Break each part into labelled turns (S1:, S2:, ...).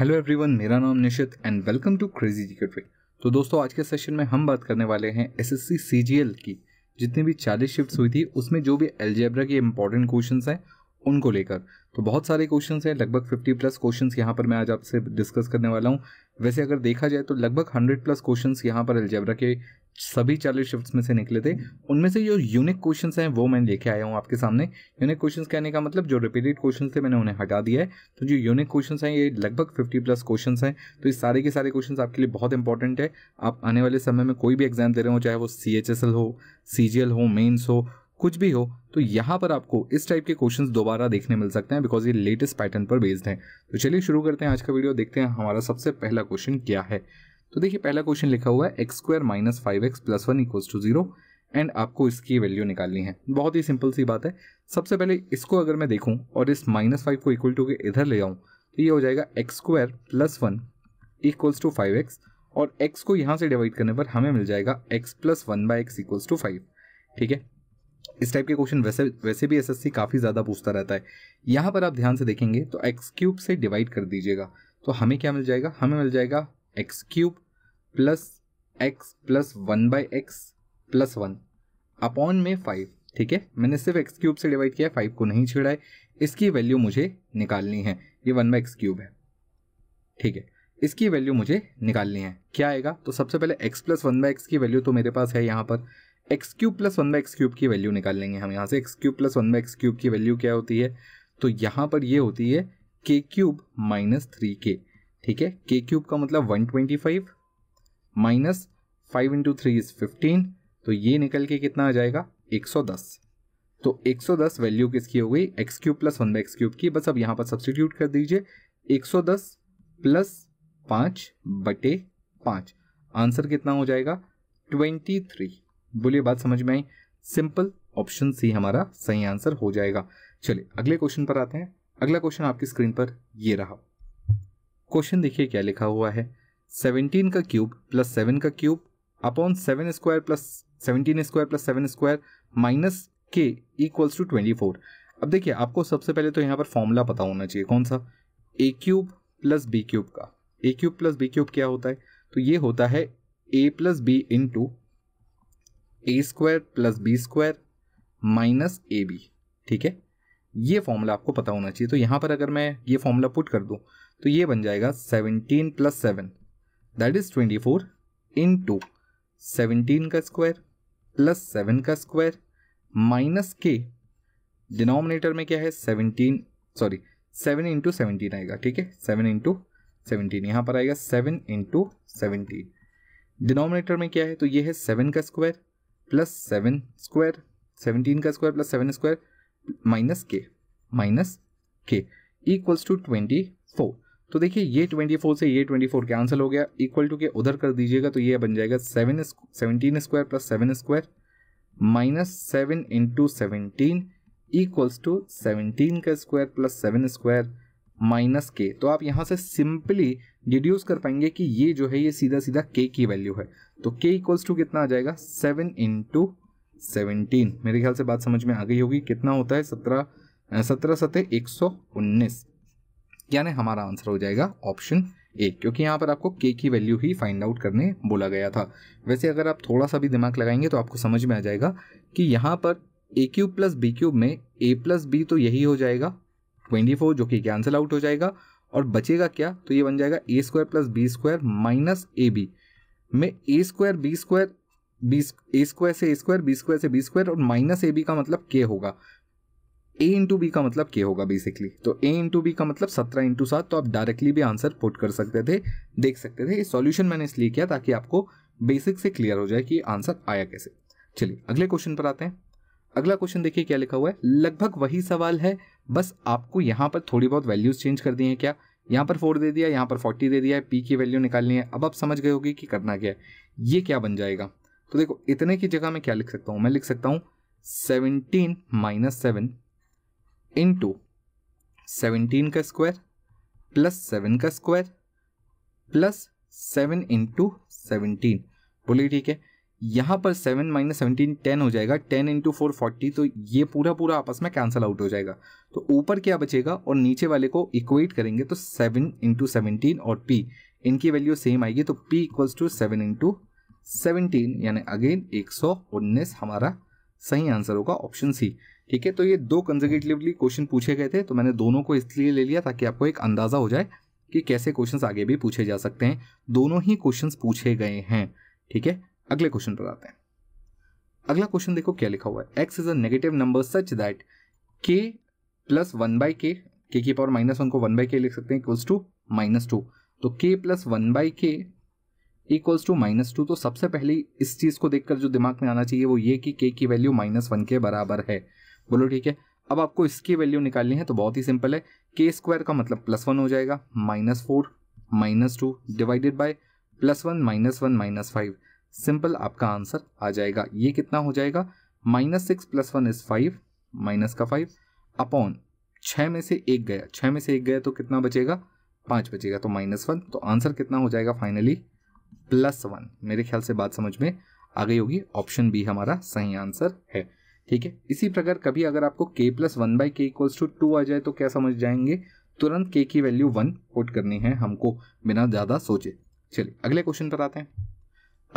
S1: hello everyone मेरा नाम Nishit and welcome to crazy G trick तो दोस्तों आज के सेशन में हम बात करने वाले हैं एसएससी सीजीएल की जितनी भी चालीस शिफ्ट हुई थी उसमें जो भी एलजेब्रा के इंपॉर्टेंट क्वेश्चन हैं उनको लेकर तो बहुत सारे क्वेश्चन हैं लगभग 50 प्लस क्वेश्चन यहाँ पर मैं आज आपसे डिस्कस करने वाला हूँ वैसे अगर देखा जाए तो लगभग 100 प्लस क्वेश्चन यहाँ पर एलजेब्रा के सभी चालीस शिफ्ट्स में से निकले थे उनमें से जो यूनिक क्वेश्चंस हैं वो मैं लेके आया हूँ आपके सामने यूनिक क्वेश्चंस कहने का मतलब जो रिपीटेड क्वेश्चन थे मैंने उन्हें हटा दिया है तो जो यूनिक क्वेश्चंस हैं ये लगभग 50 प्लस क्वेश्चंस हैं तो ये सारे के सारे क्वेश्चंस आपके लिए बहुत इंपॉर्टेंट है आप आने वाले समय में कोई भी एग्जाम दे रहे हो चाहे वो सी एच एस एल हो सी जी एल हो मेन्स हो कुछ भी हो तो यहाँ पर आपको इस टाइप के क्वेश्चन दोबारा देखने मिल सकते हैं बिकॉज ये लेटेस्ट पैटर्न पर बेस्ड हैं तो चलिए शुरू करते हैं आज का वीडियो देखते हैं हमारा सबसे पहला क्वेश्चन क्या है तो देखिए पहला क्वेश्चन लिखा हुआ है x square minus five X plus one equals to zero and आपको इसकी वैल्यू निकालनी है बहुत ही सिंपल सी बात है सबसे पहले इसको अगर मैं देखूं और इस माइनस फाइव को इक्वल टू के इधर ले आऊं तो ये हो जाएगा x square plus one equals to five X और एक्स को यहाँ से डिवाइड करने पर हमें मिल जाएगा x plus one by x equals to five ठीक है इस टाइप के क्वेश्चन वैसे वैसे भी एसएससी काफ़ी ज़्यादा पूछता रहता है यहाँ पर आप ध्यान से देखेंगे तो एक्स क्यूब से डिवाइड कर दीजिएगा तो हमें क्या मिल जाएगा हमें मिल जाएगा X cube plus X plus one by X plus one upon में फाइव ठीक है मैंने सिर्फ एक्स क्यूब से डिवाइड किया फाइव को नहीं छेड़ा है इसकी वैल्यू मुझे निकालनी है ये वन बाई एक्स क्यूब है ठीक है इसकी वैल्यू मुझे निकालनी है क्या आएगा तो सबसे पहले x plus one by x की वैल्यू तो मेरे पास है यहाँ पर X cube plus one by x cube की वैल्यू निकाल लेंगे हम यहाँ से X cube plus one by x cube की वैल्यू क्या होती है तो यहाँ पर ये होती है के क्यूब माइनस थ्री के ठीक है के क्यूब का मतलब 125 twenty five minus five into three is fifteen तो ये निकल के कितना आ जाएगा 110 तो 110 वैल्यू किसकी हो गई X cube plus one by x cube की बस अब यहाँ पर सब्सटीट्यूट कर दीजिए 110 प्लस पाँच बटे पाँच आंसर कितना हो जाएगा 23 बोलिए बात समझ में आई सिंपल ऑप्शन सी हमारा सही आंसर हो जाएगा चलिए अगले क्वेश्चन पर आते हैं अगला क्वेश्चन आपकी स्क्रीन पर ये रहा क्वेश्चन देखिए क्या लिखा हुआ है सेवनटीन का क्यूब प्लस सेवन का cube upon seven square plus seventeen square plus seven square minus K equals to twenty four अब देखिए आपको सबसे पहले तो यहाँ पर फॉर्मूला पता होना चाहिए कौन सा A cube plus B cube का A cube plus B cube क्या होता है तो ये होता है ए plus B into A square plus B square minus A B ठीक है ये फॉर्मूला आपको पता होना चाहिए तो यहाँ पर अगर मैं ये फॉर्मूला पुट कर दूँ तो ये बन जाएगा seventeen plus seven that is twenty four into seventeen का स्क्वायर प्लस सेवन का स्क्वायर माइनस के डिनोमिनेटर में क्या है seventeen sorry seven into seventeen आएगा ठीक है सेवन इंटू सेवनटीन यहाँ पर आएगा सेवन इंटू सेवनटीन डिनोमिनेटर में क्या है तो ये है सेवन का square plus seven square seventeen का square plus seven square minus K minus K equals to twenty four तो देखिए ये 24 से ये 24 कैंसिल हो गया इक्वल टू के उधर कर दीजिएगा तो ये बन जाएगा seven seventeen square plus seven square minus seven into seventeen equals to seventeen का square plus seven square minus K तो आप यहाँ से सिंपली डिड्यूस कर पाएंगे कि ये जो है ये सीधा सीधा के की वैल्यू है तो के इक्वल्स टू कितना आ जाएगा सेवन इंटू सेवनटीन मेरे ख्याल से बात समझ में आ गई होगी कितना होता है सत्रह सत्रह सतह एक सौ उन्नीस यानी हमारा आंसर हो जाएगा ऑप्शन ए क्योंकि यहाँ पर आपको के की वैल्यू ही फाइंड आउट करने बोला गया था वैसे अगर आप थोड़ा सा भी दिमाग लगाएंगे तो आपको समझ में आ जाएगा कि यहाँ पर A cube plus B cube में ए प्लस बी तो यही हो जाएगा 24 जो कि कैंसिल आउट हो जाएगा और बचेगा क्या तो ये बन जाएगा ए square plus B square minus A B में A square B square B A square से ए स्क्वायर बी स्क्वायर से बी स्क्वायर और माइनस ए बी का मतलब के होगा ए इंटू बी का मतलब के होगा बेसिकली तो ए इंटू बी का मतलब सत्रह इंटू सात तो आप डायरेक्टली भी आंसर पुट कर सकते थे देख सकते थे ये सॉल्यूशन मैंने इसलिए किया ताकि आपको बेसिक से क्लियर हो जाए कि आंसर आया कैसे चलिए अगले क्वेश्चन पर आते हैं अगला क्वेश्चन देखिए क्या लिखा हुआ है लगभग वही सवाल है बस आपको यहाँ पर थोड़ी बहुत वैल्यूज चेंज कर दी हैं क्या यहाँ पर फोर दे दिया यहाँ पर फोर्टी दे दिया है पी की वैल्यू निकालनी है अब आप समझ गए होगी कि करना क्या है ये क्या बन जाएगा तो देखो इतने की जगह मैं क्या लिख सकता हूँ मैं लिख सकता हूँ seventeen minus seven into seventeen का स्क्वायर प्लस सेवन का square plus seven into seventeen बोलिए ठीक है यहाँ पर सेवन माइनस सेवनटीन टेन हो जाएगा टेन इंटू फोर फोर्टी तो ये पूरा पूरा आपस में कैंसिल आउट हो जाएगा तो ऊपर क्या बचेगा और नीचे वाले को इक्वेट करेंगे तो सेवन इंटू सेवनटीन और पी इनकी वैल्यू सेम आएगी तो P equals to seven into seventeen यानी अगेन एक सौ उन्नीस हमारा सही आंसर होगा ऑप्शन सी ठीक है तो ये दो कंजर्गेटिवली क्वेश्चन पूछे गए थे तो मैंने दोनों को इसलिए ले लिया ताकि आपको एक अंदाजा हो जाए कि कैसे क्वेश्चंस आगे भी पूछे जा सकते हैं दोनों ही क्वेश्चंस पूछे गए हैं ठीक है अगले क्वेश्चन पर आते हैं अगला क्वेश्चन देखो क्या लिखा हुआ है X is negative number such that K plus one by K K की पावर माइनस वन को वन बाई के लिख सकते हैं इक्वल्स टू माइनस टू तो के प्लस वन बाई के इक्वल्स टू माइनस टू तो सबसे पहले इस चीज को देखकर जो दिमाग में आना चाहिए वो ये कि के की वैल्यू माइनस वन के बराबर है बोलो ठीक है अब आपको इसकी वैल्यू निकालनी है तो बहुत ही सिंपल है के स्क्वायर का मतलब प्लस वन हो जाएगा minus four minus two divided by plus one minus one minus five simple आपका आंसर आ जाएगा ये कितना हो जाएगा minus six plus one is five minus का फाइव अपॉन छः में से एक गया छः में से एक गया तो कितना बचेगा पाँच बचेगा तो माइनस वन तो आंसर कितना हो जाएगा फाइनली प्लस वन मेरे ख्याल से बात समझ में आ गई होगी ऑप्शन बी हमारा सही आंसर है ठीक है इसी प्रकार कभी अगर आपको के प्लस वन बाई के इक्वल्स टू टू आ जाए तो क्या समझ जाएंगे तुरंत के की वैल्यू वन पुट करनी है हमको बिना ज़्यादा सोचे चलिए अगले क्वेश्चन पर आते हैं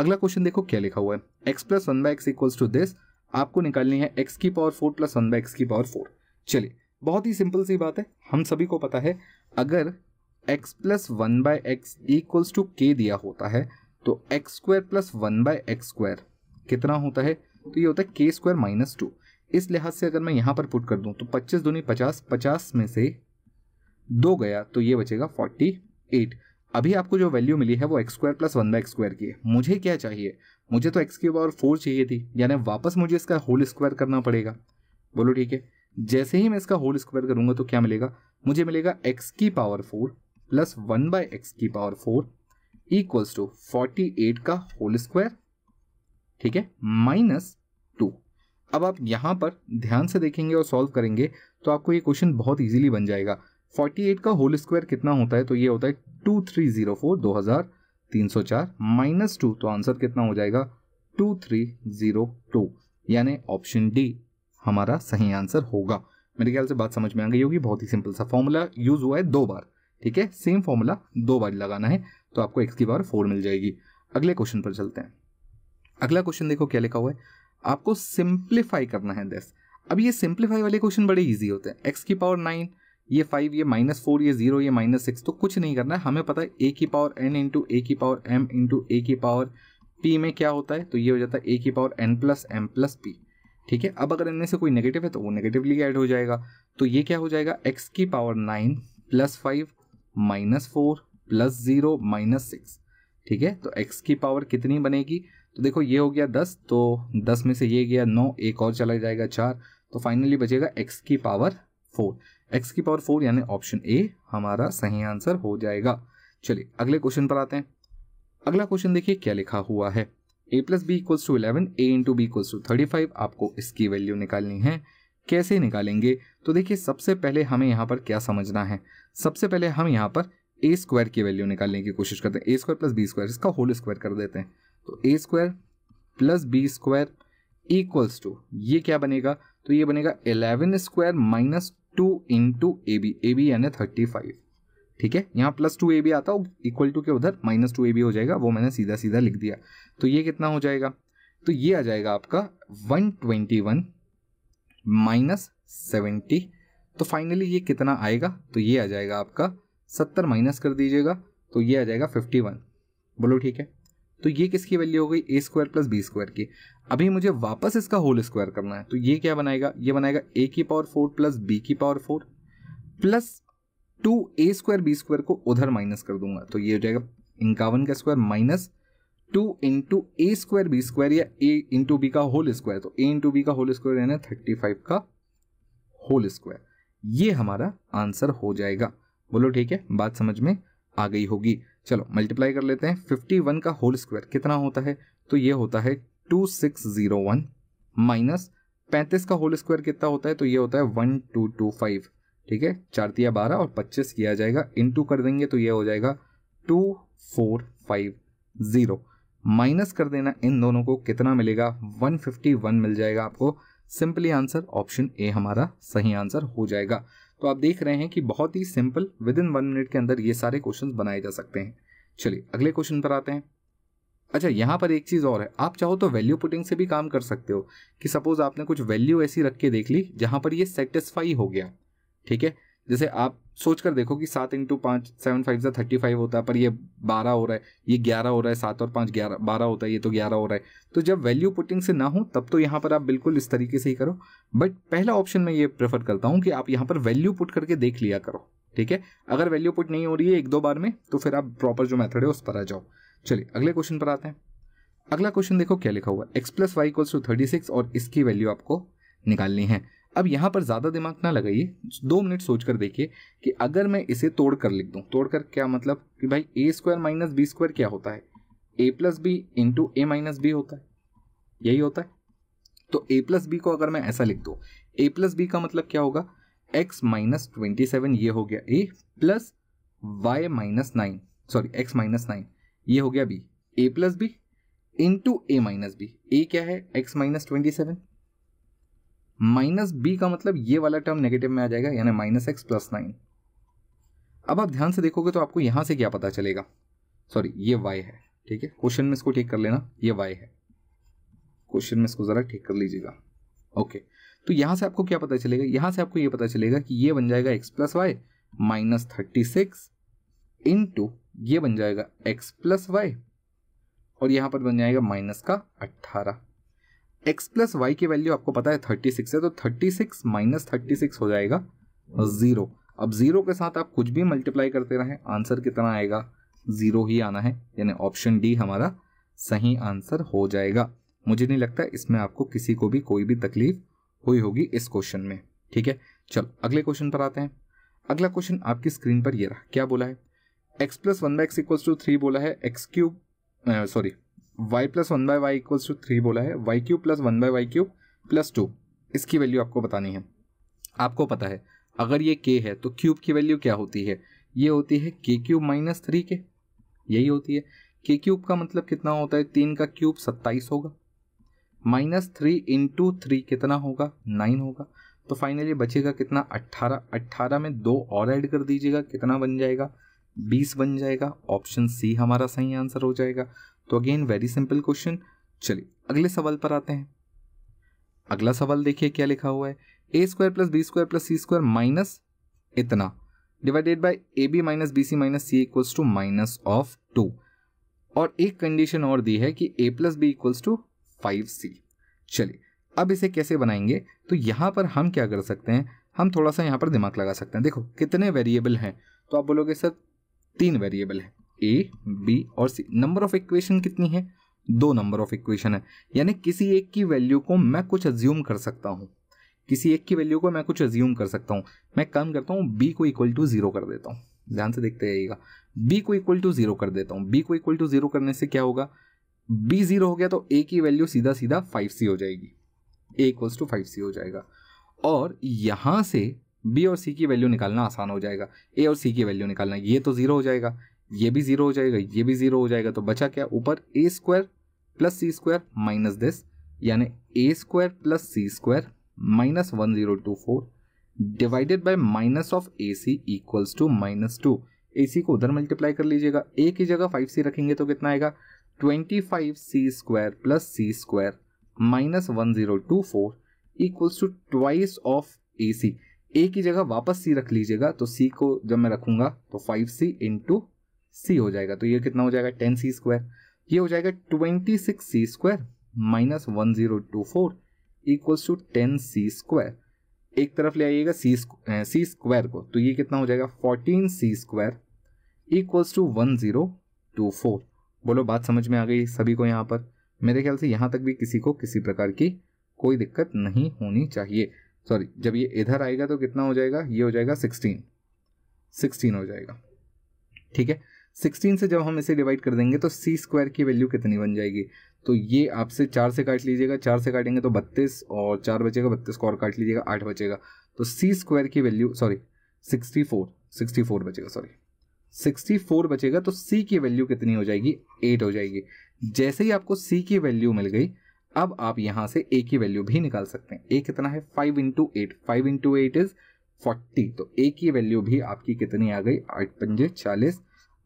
S1: अगला क्वेश्चन देखो क्या लिखा हुआ है x plus one by x equals to this आपको निकालनी है एक्स की power four plus one by x की पावर फोर चलिए बहुत ही सिंपल सी बात है हम सभी को पता है अगर x plus one by X equals to के दिया होता है तो x square plus one by x square कितना होता है तो ये होता है के स्क्वायर माइनस टू इस लिहाज से अगर मैं यहाँ पर पुट कर दूँ तो पच्चीस दूनी पचास पचास में से दो गया तो ये बचेगा फोर्टी एट अभी आपको जो वैल्यू मिली है वो X square plus one by x square की है मुझे क्या चाहिए मुझे तो एक्स की पावर फोर चाहिए थी यानी वापस मुझे इसका होल स्क्वायर करना पड़ेगा बोलो ठीक है जैसे ही मैं इसका होल स्क्वायर करूंगा तो क्या मिलेगा मुझे मिलेगा एक्स की power four plus one by X की power four equals to forty eight का होल स्क्वायर ठीक है माइनस टू अब आप यहाँ पर ध्यान से देखेंगे और सॉल्व करेंगे तो आपको ये क्वेश्चन बहुत इजीली बन जाएगा 48 का होल स्क्वायर कितना होता है तो ये होता है टू थ्री जीरो फोर दो हज़ार तीन सौ चार माइनस टू तो आंसर कितना हो जाएगा टू थ्री जीरो टू यानी ऑप्शन डी हमारा सही आंसर होगा मेरे ख्याल से बात समझ में आ गई होगी बहुत ही सिंपल सा फॉर्मूला यूज हुआ है दो बार ठीक है सेम फॉर्मूला दो बार लगाना है तो आपको एक्स की बार फोर मिल जाएगी अगले क्वेश्चन पर चलते हैं अगला क्वेश्चन देखो क्या लिखा हुआ है आपको सिंप्लीफाई करना है दिस अब ये सिंप्लीफाई वाले क्वेश्चन बड़े ईजी होते हैं एक्स की पावर नाइन ये फाइव ये माइनस फोर ये जीरो ये माइनस सिक्स तो कुछ नहीं करना है हमें पता है ए की पावर एन इंटू ए की पावर एम इंटू ए की पावर पी में क्या होता है तो ये हो जाता है ए की power N plus M plus P ठीक है अब अगर इनमें से कोई नेगेटिव है तो वो नेगेटिवली ऐड हो जाएगा तो ये क्या हो जाएगा एक्स की power nine plus five minus four plus zero minus six ठीक है तो एक्स की पावर कितनी बनेगी तो देखो ये हो गया दस तो दस में से ये गया नौ एक और चला जाएगा चार तो फाइनली बचेगा एक्स की पावर फोर एक्स की पावर फोर यानी ऑप्शन ए हमारा सही आंसर हो जाएगा चलिए अगले क्वेश्चन पर आते हैं अगला क्वेश्चन देखिए क्या लिखा हुआ है ए plus B equals to eleven A into B equals to thirty five आपको इसकी वैल्यू निकालनी है कैसे निकालेंगे तो देखिए सबसे पहले हमें यहाँ पर क्या समझना है सबसे पहले हम यहाँ पर ए स्क्वायर की वैल्यू निकालने की कोशिश करते हैं A square plus B square इसका होल स्क्वायर कर देते हैं तो ए square plus B square equals to ये क्या बनेगा तो ये बनेगा eleven square minus two into A B A B यानी थर्टी फाइव ठीक है यहाँ प्लस टू ए बी आता है इक्वल टू के उधर माइनस टू ए बी हो जाएगा वो मैंने सीधा सीधा लिख दिया तो ये कितना हो जाएगा तो ये आ जाएगा आपका one twenty one minus seventy तो फाइनली ये कितना आएगा तो ये आ जाएगा आपका सत्तर माइनस कर दीजिएगा तो ये आ जाएगा फिफ्टी वन बोलो ठीक है तो ये किसकी वैल्यू हो गई A square plus B square की अभी मुझे वापस इसका होल स्क्वायर करना है तो ये क्या बनाएगा ये बनाएगा ए की पावर फोर प्लस बी की पावर फोर प्लस टू ए स्क्वायर बी स्क्वायर को उधर माइनस कर दूंगा तो ये हो जाएगा इक्यावन का square minus two into A square B square या ए इंटू बी का होल स्क्वायर तो ए इंटू बी का होल स्क्वायर यानी थर्टी फाइव का होल स्क्वायर ये हमारा आंसर हो जाएगा बोलो ठीक है बात समझ में आ गई होगी चलो मल्टीप्लाई कर लेते हैं फिफ्टी वन का होल स्क्वायर कितना होता है तो ये होता है two six zero one minus पैंतीस का होल स्क्वायर कितना होता है तो ये होता है वन टू टू फाइव ठीक है चार तिया बारह और पच्चीस किया जाएगा इनटू कर देंगे तो ये हो जाएगा two four five zero minus कर देना इन दोनों को कितना मिलेगा वन फिफ्टी वन मिल जाएगा आपको सिंपली आंसर ऑप्शन ए हमारा सही आंसर हो जाएगा तो आप देख रहे हैं कि बहुत ही simple within one minute के अंदर ये सारे क्वेश्चन बनाए जा सकते हैं चलिए अगले क्वेश्चन पर आते हैं अच्छा यहाँ पर एक चीज़ और है आप चाहो तो वैल्यू पुटिंग से भी काम कर सकते हो कि सपोज आपने कुछ वैल्यू ऐसी रख के देख ली जहाँ पर ये सेटिस्फाई हो गया ठीक है जैसे आप सोच कर देखो कि सात इंटू पाँच सेवन फाइव से थर्टी फाइव होता है पर ये बारह हो रहा है ये ग्यारह हो रहा है सात और पाँच ग्यारह बारह होता है ये तो ग्यारह हो रहा है तो जब वैल्यू पुटिंग से ना हो तब तो यहाँ पर आप बिल्कुल इस तरीके से ही करो बट पहला ऑप्शन मैं ये प्रेफर करता हूँ कि आप यहाँ पर वैल्यू पुट करके देख लिया करो ठीक है अगर वैल्यू पुट नहीं हो रही है एक दो बार में तो फिर आप प्रॉपर जो मैथड है उस पर आ जाओ चलिए अगले क्वेश्चन पर आते हैं अगला क्वेश्चन देखो क्या लिखा हुआ x plus y equals to thirty six और इसकी वैल्यू आपको निकालनी है अब यहाँ पर ज़्यादा दिमाग ना लगाइए दो मिनट सोच कर देखिए कि अगर मैं इसे तोड़ कर लिख दूँ तोड़ कर क्या मतलब कि भाई a square minus b square क्या होता है ए plus b into a minus b होता है यही होता है तो ए प्लस बी को अगर मैं ऐसा लिख दूँ ए प्लस बी का मतलब क्या होगा एक्स माइनस ट्वेंटी सेवन ये हो गया a plus y minus nine sorry x minus nine ये हो गया b a plus b into a minus b a क्या है x minus twenty seven minus b का मतलब ये वाला टर्म नेगेटिव में आ जाएगा यानी माइनस एक्स प्लस नाइन अब आप ध्यान से देखोगे तो आपको यहां से क्या पता चलेगा सॉरी ये वाई है ठीक है क्वेश्चन में इसको ठीक कर लेना ये वाई है क्वेश्चन में इसको ज़रा ठीक कर लीजिएगा ओके तो यहां से आपको क्या पता चलेगा यहां से आपको ये पता चलेगा कि ये बन जाएगा x plus y minus thirty six into ये बन जाएगा एक्स प्लस वाई और यहां पर बन जाएगा माइनस का अट्ठारह x प्लस वाई की वैल्यू आपको पता है थर्टी सिक्स है तो thirty six minus thirty six हो जाएगा ज़ीरो अब ज़ीरो के साथ आप कुछ भी मल्टीप्लाई करते रहें आंसर कितना आएगा ज़ीरो ही आना है यानी ऑप्शन डी हमारा सही आंसर हो जाएगा मुझे नहीं लगता इसमें आपको किसी को भी कोई भी तकलीफ हुई होगी इस क्वेश्चन में ठीक है चल अगले क्वेश्चन पर आते हैं अगला क्वेश्चन आपकी स्क्रीन पर ये रहा क्या बोला है x plus one by x equals to three बोला है x cube sorry y plus one by y equals to three बोला है y cube plus one by y cube plus two इसकी वैल्यू आपको बतानी है आपको पता है अगर ये के है तो क्यूब की वैल्यू क्या होती है ये होती है के क्यूब माइनस थ्री के यही होती है के क्यूब का मतलब कितना होता है तीन का क्यूब सत्ताईस होगा माइनस थ्री इंटू थ्री कितना होगा नाइन होगा तो फाइनली बचेगा कितना अट्ठारह अट्ठारह में दो और ऐड कर दीजिएगा कितना बन जाएगा बीस बन जाएगा ऑप्शन सी हमारा सही आंसर हो जाएगा तो अगेन वेरी सिंपल क्वेश्चन चलिए अगले सवाल पर आते हैं अगला सवाल देखिए क्या लिखा हुआ है a square plus B square plus c square minus इतना divided by a b minus b c minus c equals to minus of two और एक कंडीशन और दी है कि a plus B equals to five c चलिए अब इसे कैसे बनाएंगे तो यहां पर हम क्या कर सकते हैं हम थोड़ा सा यहाँ पर दिमाग लगा सकते हैं देखो कितने वेरिएबल हैं तो आप बोलोगे सर तीन वेरिएबल हैं ए बी और सी नंबर ऑफ इक्वेशन कितनी है दो नंबर ऑफ इक्वेशन है यानी किसी एक की वैल्यू को मैं कुछ अज्यूम कर सकता हूँ किसी एक की वैल्यू को मैं कुछ अज्यूम कर सकता हूँ मैं काम करता हूँ बी को इक्वल टू जीरो कर देता हूँ ध्यान से देखते रहिएगा बी को इक्वल टू जीरो कर देता हूँ बी को इक्वल टू जीरो करने से क्या होगा बी जीरो हो गया तो ए की वैल्यू सीधा सीधा फाइव सी हो जाएगी a equals to five c हो जाएगा और यहाँ से बी और सी की वैल्यू निकालना आसान हो जाएगा ए और सी की वैल्यू निकालना ये तो जीरो हो जाएगा ये भी जीरो हो जाएगा ये भी जीरो हो जाएगा तो बचा क्या ऊपर a square plus c square minus this यानी a square plus c square minus one zero two four divided by minus of a c equals to minus two a c को उधर मल्टीप्लाई कर लीजिएगा ए की जगह फाइव सी रखेंगे तो कितना आएगा twenty five c square plus c square minus one zero two four equals to twice of a c a की जगह वापस सी रख लीजिएगा तो सी को जब मैं रखूंगा तो फाइव सी इंटू सी हो जाएगा तो ये कितना हो जाएगा टेन सी स्क्वायर ये हो जाएगा twenty six c square minus one zero two four equals to ten c square एक तरफ ले आइएगा सी सी स्क्वायर को तो ये कितना हो जाएगा fourteen c square equals to one zero two four बोलो बात समझ में आ गई सभी को यहाँ पर मेरे ख्याल से यहाँ तक भी किसी को किसी प्रकार की कोई दिक्कत नहीं होनी चाहिए सॉरी जब ये इधर आएगा तो कितना हो जाएगा ये हो जाएगा सिक्सटीन सिक्सटीन हो जाएगा ठीक है सिक्सटीन से जब हम इसे डिवाइड कर देंगे तो सी स्क्वायर की वैल्यू कितनी बन जाएगी तो ये आपसे चार से काट लीजिएगा चार से काटेंगे तो बत्तीस और चार बचेगा बत्तीस को और काट लीजिएगा आठ बचेगा तो सी स्क्वायर की value sorry sixty four sixty four बचेगा सॉरी सिक्सटी फोर बचेगा तो सी की वैल्यू कितनी हो जाएगी एट हो जाएगी जैसे ही आपको सी की वैल्यू मिल गई अब आप यहाँ से ए की वैल्यू भी निकाल सकते हैं ए कितना है five into eight five into eight is forty तो ए की वैल्यू भी आपकी कितनी आ गई आठ पंजे चालीस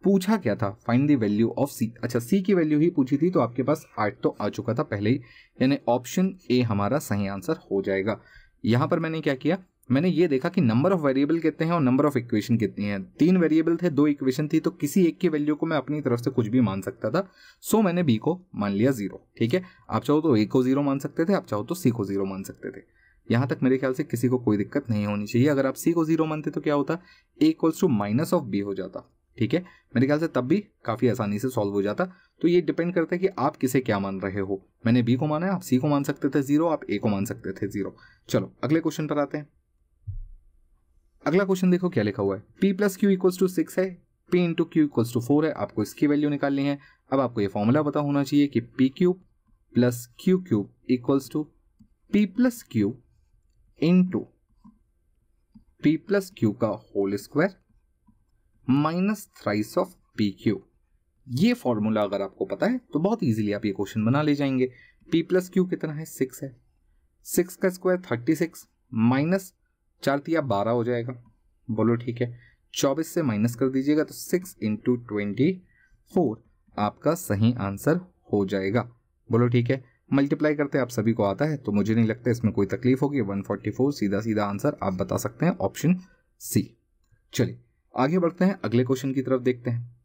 S1: पूछा क्या था find the value of C अच्छा सी की वैल्यू ही पूछी थी तो आपके पास आठ तो आ चुका था पहले ही यानी ऑप्शन ए हमारा सही आंसर हो जाएगा यहां पर मैंने क्या किया मैंने ये देखा कि नंबर ऑफ वेरिएबल कितने हैं और नंबर ऑफ इक्वेशन कितनी हैं तीन वेरिएबल थे दो इक्वेशन थी तो किसी एक की वैल्यू को मैं अपनी तरफ से कुछ भी मान सकता था सो मैंने बी को मान लिया जीरो ठीक है आप चाहो तो ए को जीरो मान सकते थे आप चाहो तो सी को जीरो मान सकते थे यहां तक मेरे ख्याल से किसी को कोई दिक्कत नहीं होनी चाहिए अगर आप सी को जीरो मानते तो क्या होता a equals to minus of b हो जाता ठीक है मेरे ख्याल से तब भी काफ़ी आसानी से सॉल्व हो जाता तो ये डिपेंड करता है कि आप किसे क्या मान रहे हो मैंने बी को माना है आप सी को मान सकते थे जीरो आप ए को मान सकते थे जीरो चलो अगले क्वेश्चन पर आते हैं अगला क्वेश्चन देखो क्या लिखा हुआ है p plus q equals to six है p into q equals to four है आपको इसकी वैल्यू निकालनी है अब आपको ये फॉर्मूला पता होना चाहिए कि p q plus q cube equals to p plus q into p plus q का whole square minus thrice of p q ये फॉर्मूला अगर आपको पता है तो बहुत इजीली आप ये क्वेश्चन बना ले जाएंगे पी प्लस क्यू कितना है सिक्स है सिक्स का स्क्वायर थर्टी सिक्स माइनस चार तिया बारह हो जाएगा बोलो ठीक है चौबीस से माइनस कर दीजिएगा तो सिक्स इंटू ट्वेंटी फोर आपका सही आंसर हो जाएगा बोलो ठीक है मल्टीप्लाई करते आप सभी को आता है तो मुझे नहीं लगता इसमें कोई तकलीफ होगी 144 सीधा सीधा आंसर आप बता सकते हैं ऑप्शन सी चलिए आगे बढ़ते हैं अगले क्वेश्चन की तरफ देखते हैं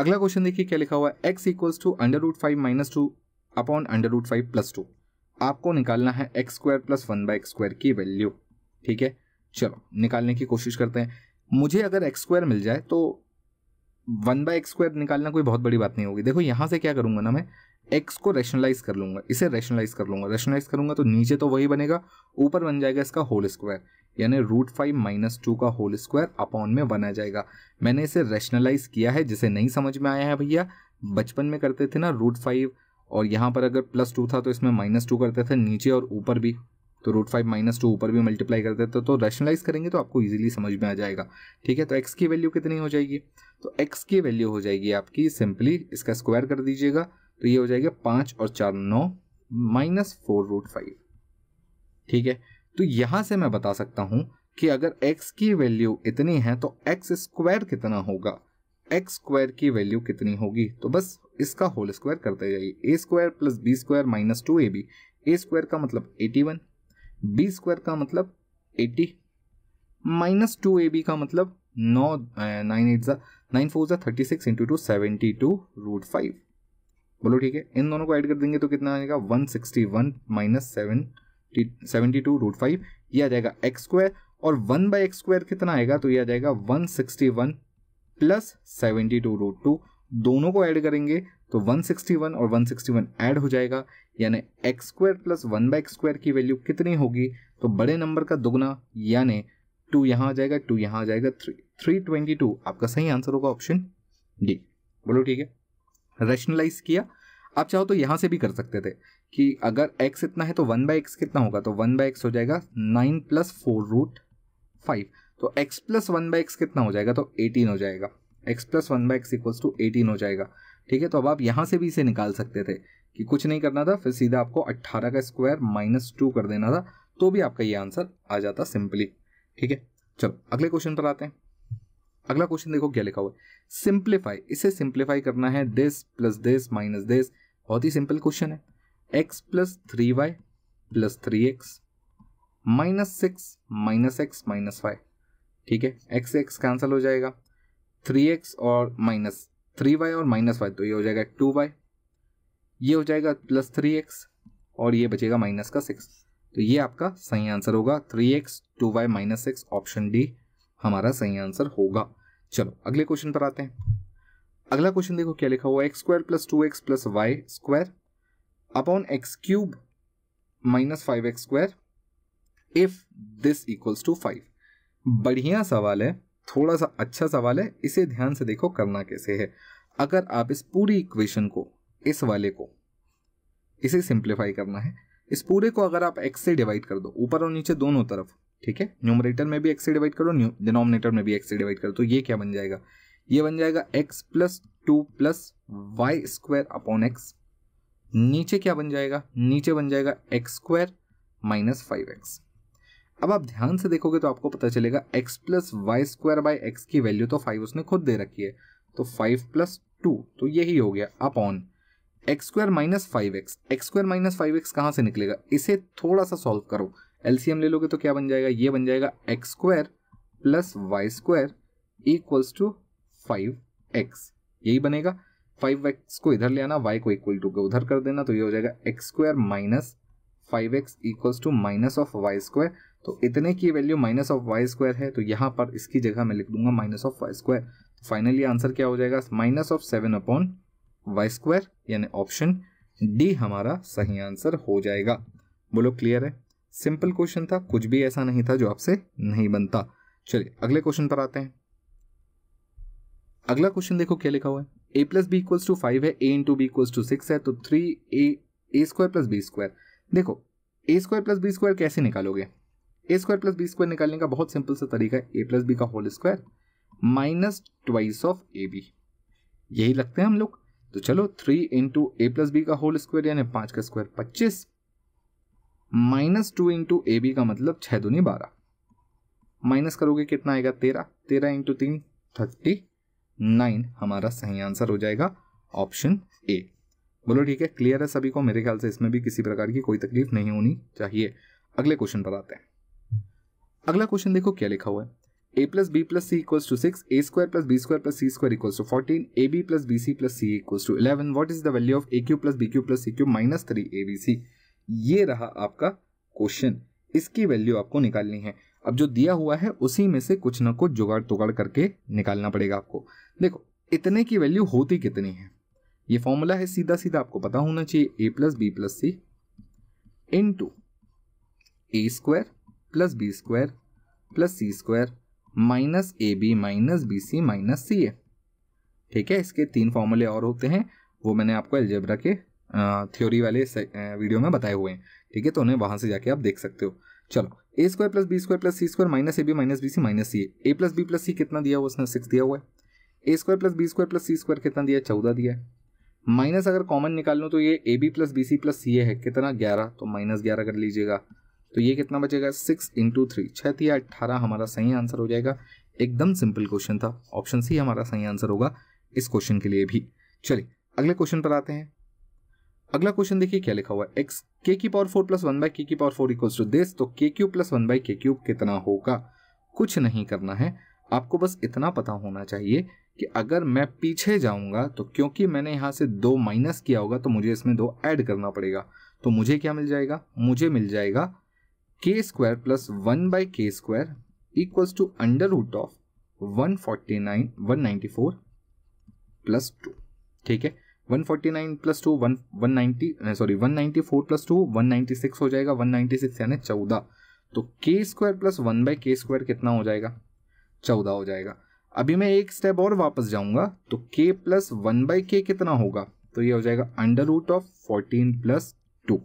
S1: अगला क्वेश्चन देखिए क्या लिखा हुआ है x equals to under root five minus two upon under root five plus two आपको निकालना है x square plus one by x square की वैल्यू ठीक है चलो निकालने की कोशिश करते हैं मुझे अगर एक्स स्क्वायर मिल जाए तो वन बाई एक्स स्क्वायर निकालना कोई बहुत बड़ी बात नहीं होगी देखो यहाँ से क्या करूँगा ना मैं एक्स को रेशनलाइज कर लूँगा इसे रेशनलाइज कर लूँगा रेशनलाइज करूँगा तो नीचे तो वही बनेगा ऊपर बन जाएगा इसका होल स्क्वायर यानी रूट फाइव माइनस टू का होल स्क्वायर अपॉन में बना जाएगा मैंने इसे रैशनलाइज किया है जिसे नहीं समझ में आया है भैया बचपन में करते थे ना रूट फाइव और यहाँ पर अगर प्लस टू था तो इसमें माइनस टू करते थे नीचे और ऊपर भी तो रूट फाइव माइनस टू ऊपर भी मल्टीप्लाई करते थे तो रैशनलाइज करेंगे तो आपको ईजिली समझ में आ जाएगा ठीक है तो एक्स की वैल्यू कितनी हो जाएगी तो एक्स की वैल्यू हो जाएगी आपकी सिंपली इसका स्क्वायर कर दीजिएगा तो ये हो जाएगा पाँच और चार नौ माइनस फोर रूट फाइव ठीक है तो यहां से मैं बता सकता हूं कि अगर x की वैल्यू इतनी है तो एक्स स्क्वायर कितना होगा एक्स स्क्वायर की वैल्यू कितनी होगी तो बस इसका होल स्क्वायर करते जाइए a square plus B square minus two a B A square का मतलब एटी वन बी स्क्वायर का मतलब eighty minus two a B का मतलब नौ नाइन एट ज़ा नाइन फोर ज़ा thirty six into two seventy two root five बोलो ठीक है इन दोनों को ऐड कर देंगे तो कितना आएगा one sixty one minus seven seventy two root five ये आ जाएगा एक्स स्क्वायर और वन बाय एक्स स्क्वायर कितना आएगा तो ये आ जाएगा one sixty one plus seventy two root two दोनों को ऐड करेंगे तो वन सिक्सटी वन और वन सिक्सटी वन ऐड हो जाएगा यानी x square plus one by x square की वैल्यू कितनी होगी तो बड़े नंबर का दोगुना यानी टू यहाँ आ जाएगा टू यहाँ आ जाएगा थ्री थ्री ट्वेंटी टू आपका सही आंसर होगा ऑप्शन डी बोलो ठीक है रैशनलाइज किया आप चाहो तो यहाँ से भी कर सकते थे कि अगर एक्स इतना है तो वन बाई एक्स कितना होगा तो वन बाई एक्स हो जाएगा nine plus four root five तो x plus one by x कितना हो जाएगा तो एटीन हो जाएगा x plus one by x equals to eighteen हो जाएगा ठीक है तो अब आप यहाँ से भी इसे निकाल सकते थे कि कुछ नहीं करना था फिर सीधा आपको अट्ठारह का स्क्वायर माइनस टू कर देना था तो भी आपका ये आंसर आ जाता सिंपली ठीक है चलो अगले क्वेश्चन पर आते हैं अगला क्वेश्चन देखो क्या लिखा हुआ है सिंप्लीफाई इसे सिंप्लीफाई करना है this plus this minus this बहुत ही सिंपल क्वेश्चन है x plus three y plus three x minus six minus x minus y ठीक है एक्स एक्स कैंसिल हो जाएगा थ्री एक्स और माइनस थ्री वाई और माइनस वाई तो ये हो जाएगा टू वाई ये हो जाएगा प्लस थ्री एक्स और ये बचेगा माइनस का सिक्स तो ये आपका सही आंसर होगा three x two y minus six option D हमारा सही आंसर होगा चलो अगले क्वेश्चन पर आते हैं अगला क्वेश्चन देखो क्या लिखा हुआ x square plus two x plus y square upon x cube minus five x square if this equals to five बढ़िया सवाल है थोड़ा सा अच्छा सवाल है इसे ध्यान से देखो करना कैसे है अगर आप इस पूरी इक्वेशन को इस वाले को इसे सिंप्लीफाई करना है इस पूरे को अगर आप एक्स से डिवाइड कर दो ऊपर और नीचे दोनों तरफ ठीक है न्यूमरेटर में भी एक्स से डिवाइड करो डिनोमिनेटर में भी एक्स से डिवाइड करो तो ये क्या बन जाएगा ये बन जाएगा x plus two plus y square upon x नीचे क्या बन जाएगा नीचे बन जाएगा x square minus five x अब आप ध्यान से देखोगे तो आपको पता चलेगा x plus y square by x की वैल्यू तो फाइव उसने खुद दे रखी है तो फाइव प्लस टू तो यही हो गया upon x square minus five x x square minus five x कहाँ से निकलेगा इसे थोड़ा सा सॉल्व करो एलसीएम ले लोगे तो क्या बन जाएगा ये बन जाएगा x square plus y square equals to five x यही बनेगा फाइव एक्स को इधर ले आना वाई को इक्वल टू उधर कर देना तो ये हो जाएगा x square minus five x equals to minus of y square तो इतने की value minus of y square है तो यहाँ पर इसकी जगह मैं लिख दूंगा माइनस ऑफ वाई स्क्वायर तो फाइनली आंसर क्या हो जाएगा minus of seven upon y square यानी ऑप्शन डी हमारा सही आंसर हो जाएगा बोलो क्लियर है सिंपल क्वेश्चन था कुछ भी ऐसा नहीं था जो आपसे नहीं बनता चलिए अगले क्वेश्चन पर आते हैं अगला क्वेश्चन देखो क्या लिखा हुआ है ए plus B equals to five है a into B equals to six है तो three a a square plus B square देखो a square plus B square कैसे निकालोगे a square plus B square निकालने का बहुत सिंपल सा तरीका है ए प्लस बी का whole square minus twice of a b यही लगते हैं हम लोग तो चलो three into a plus b का होल स्क्वायर यानी पांच का स्क्वायर पच्चीस minus two into A B का मतलब छह दूनी बारह माइनस करोगे कितना आएगा तेरह तेरह इंटू तीन थर्टी नाइन हमारा सही आंसर हो जाएगा ऑप्शन ए बोलो ठीक है क्लियर है सभी को मेरे ख्याल से इसमें भी किसी प्रकार की कोई तकलीफ नहीं होनी चाहिए अगले क्वेश्चन पर आते हैं अगला क्वेश्चन देखो क्या लिखा हुआ है ए plus b plus c equal to six a square plus B square plus c square equal to fourteen a b plus b c plus c equal to eleven what is the value of a cube plus b cube plus c cube minus three a b c ये रहा आपका question इसकी value आपको निकालनी है अब जो दिया हुआ है उसी में से कुछ ना कुछ जुगाड़ तुगाड़ करके निकालना पड़ेगा आपको देखो इतने की वैल्यू होती कितनी है ये फॉर्मूला है सीधा सीधा आपको पता होना चाहिए a plus b plus c into A square plus B square plus c square minus A b minus b c minus c a ठीक है इसके तीन फॉर्मूले और होते हैं वो मैंने आपको एल्जेब्रा के थ्योरी वाले वीडियो में बताए हुए हैं ठीक है तो उन्हें वहां से जाके आप देख सकते हो चलो a square plus B square plus c square minus A b minus b c minus c a plus b plus c कितना दिया हुआ उसने सिक्स दिया हुआ है a square plus B square plus c square कितना दिया चौदह दिया है माइनस अगर कॉमन निकाल लूँ तो ये a b plus b c plus c a है कितना ग्यारह तो माइनस ग्यारह कर लीजिएगा तो ये कितना बचेगा सिक्स इंटू थ्री छः या अट्ठारह हमारा सही आंसर हो जाएगा एकदम सिंपल क्वेश्चन था ऑप्शन सी हमारा सही आंसर होगा इस क्वेश्चन के लिए भी चलिए अगले क्वेश्चन पर आते हैं अगला क्वेश्चन देखिए क्या लिखा हुआ है एक्स के की power four plus one by के की power four equals to this तो k cube plus one by k cube कितना होगा कुछ नहीं करना है आपको बस इतना पता होना चाहिए कि अगर मैं पीछे जाऊंगा तो क्योंकि मैंने यहाँ से दो माइनस किया होगा तो मुझे इसमें दो ऐड करना पड़ेगा तो मुझे क्या मिल जाएगा मुझे मिल जाएगा k square plus one by k square equals to under root of one forty nine one four plus two ठीक है one forty nine plus two one one sorry one ninety four plus two one six हो जाएगा one ninety six यानी चौदह तो k square plus one by k square कितना हो जाएगा चौदह हो जाएगा अभी मैं एक स्टेप और वापस जाऊंगा तो k प्लस वन बाई के कितना होगा तो ये हो जाएगा under root of fourteen plus two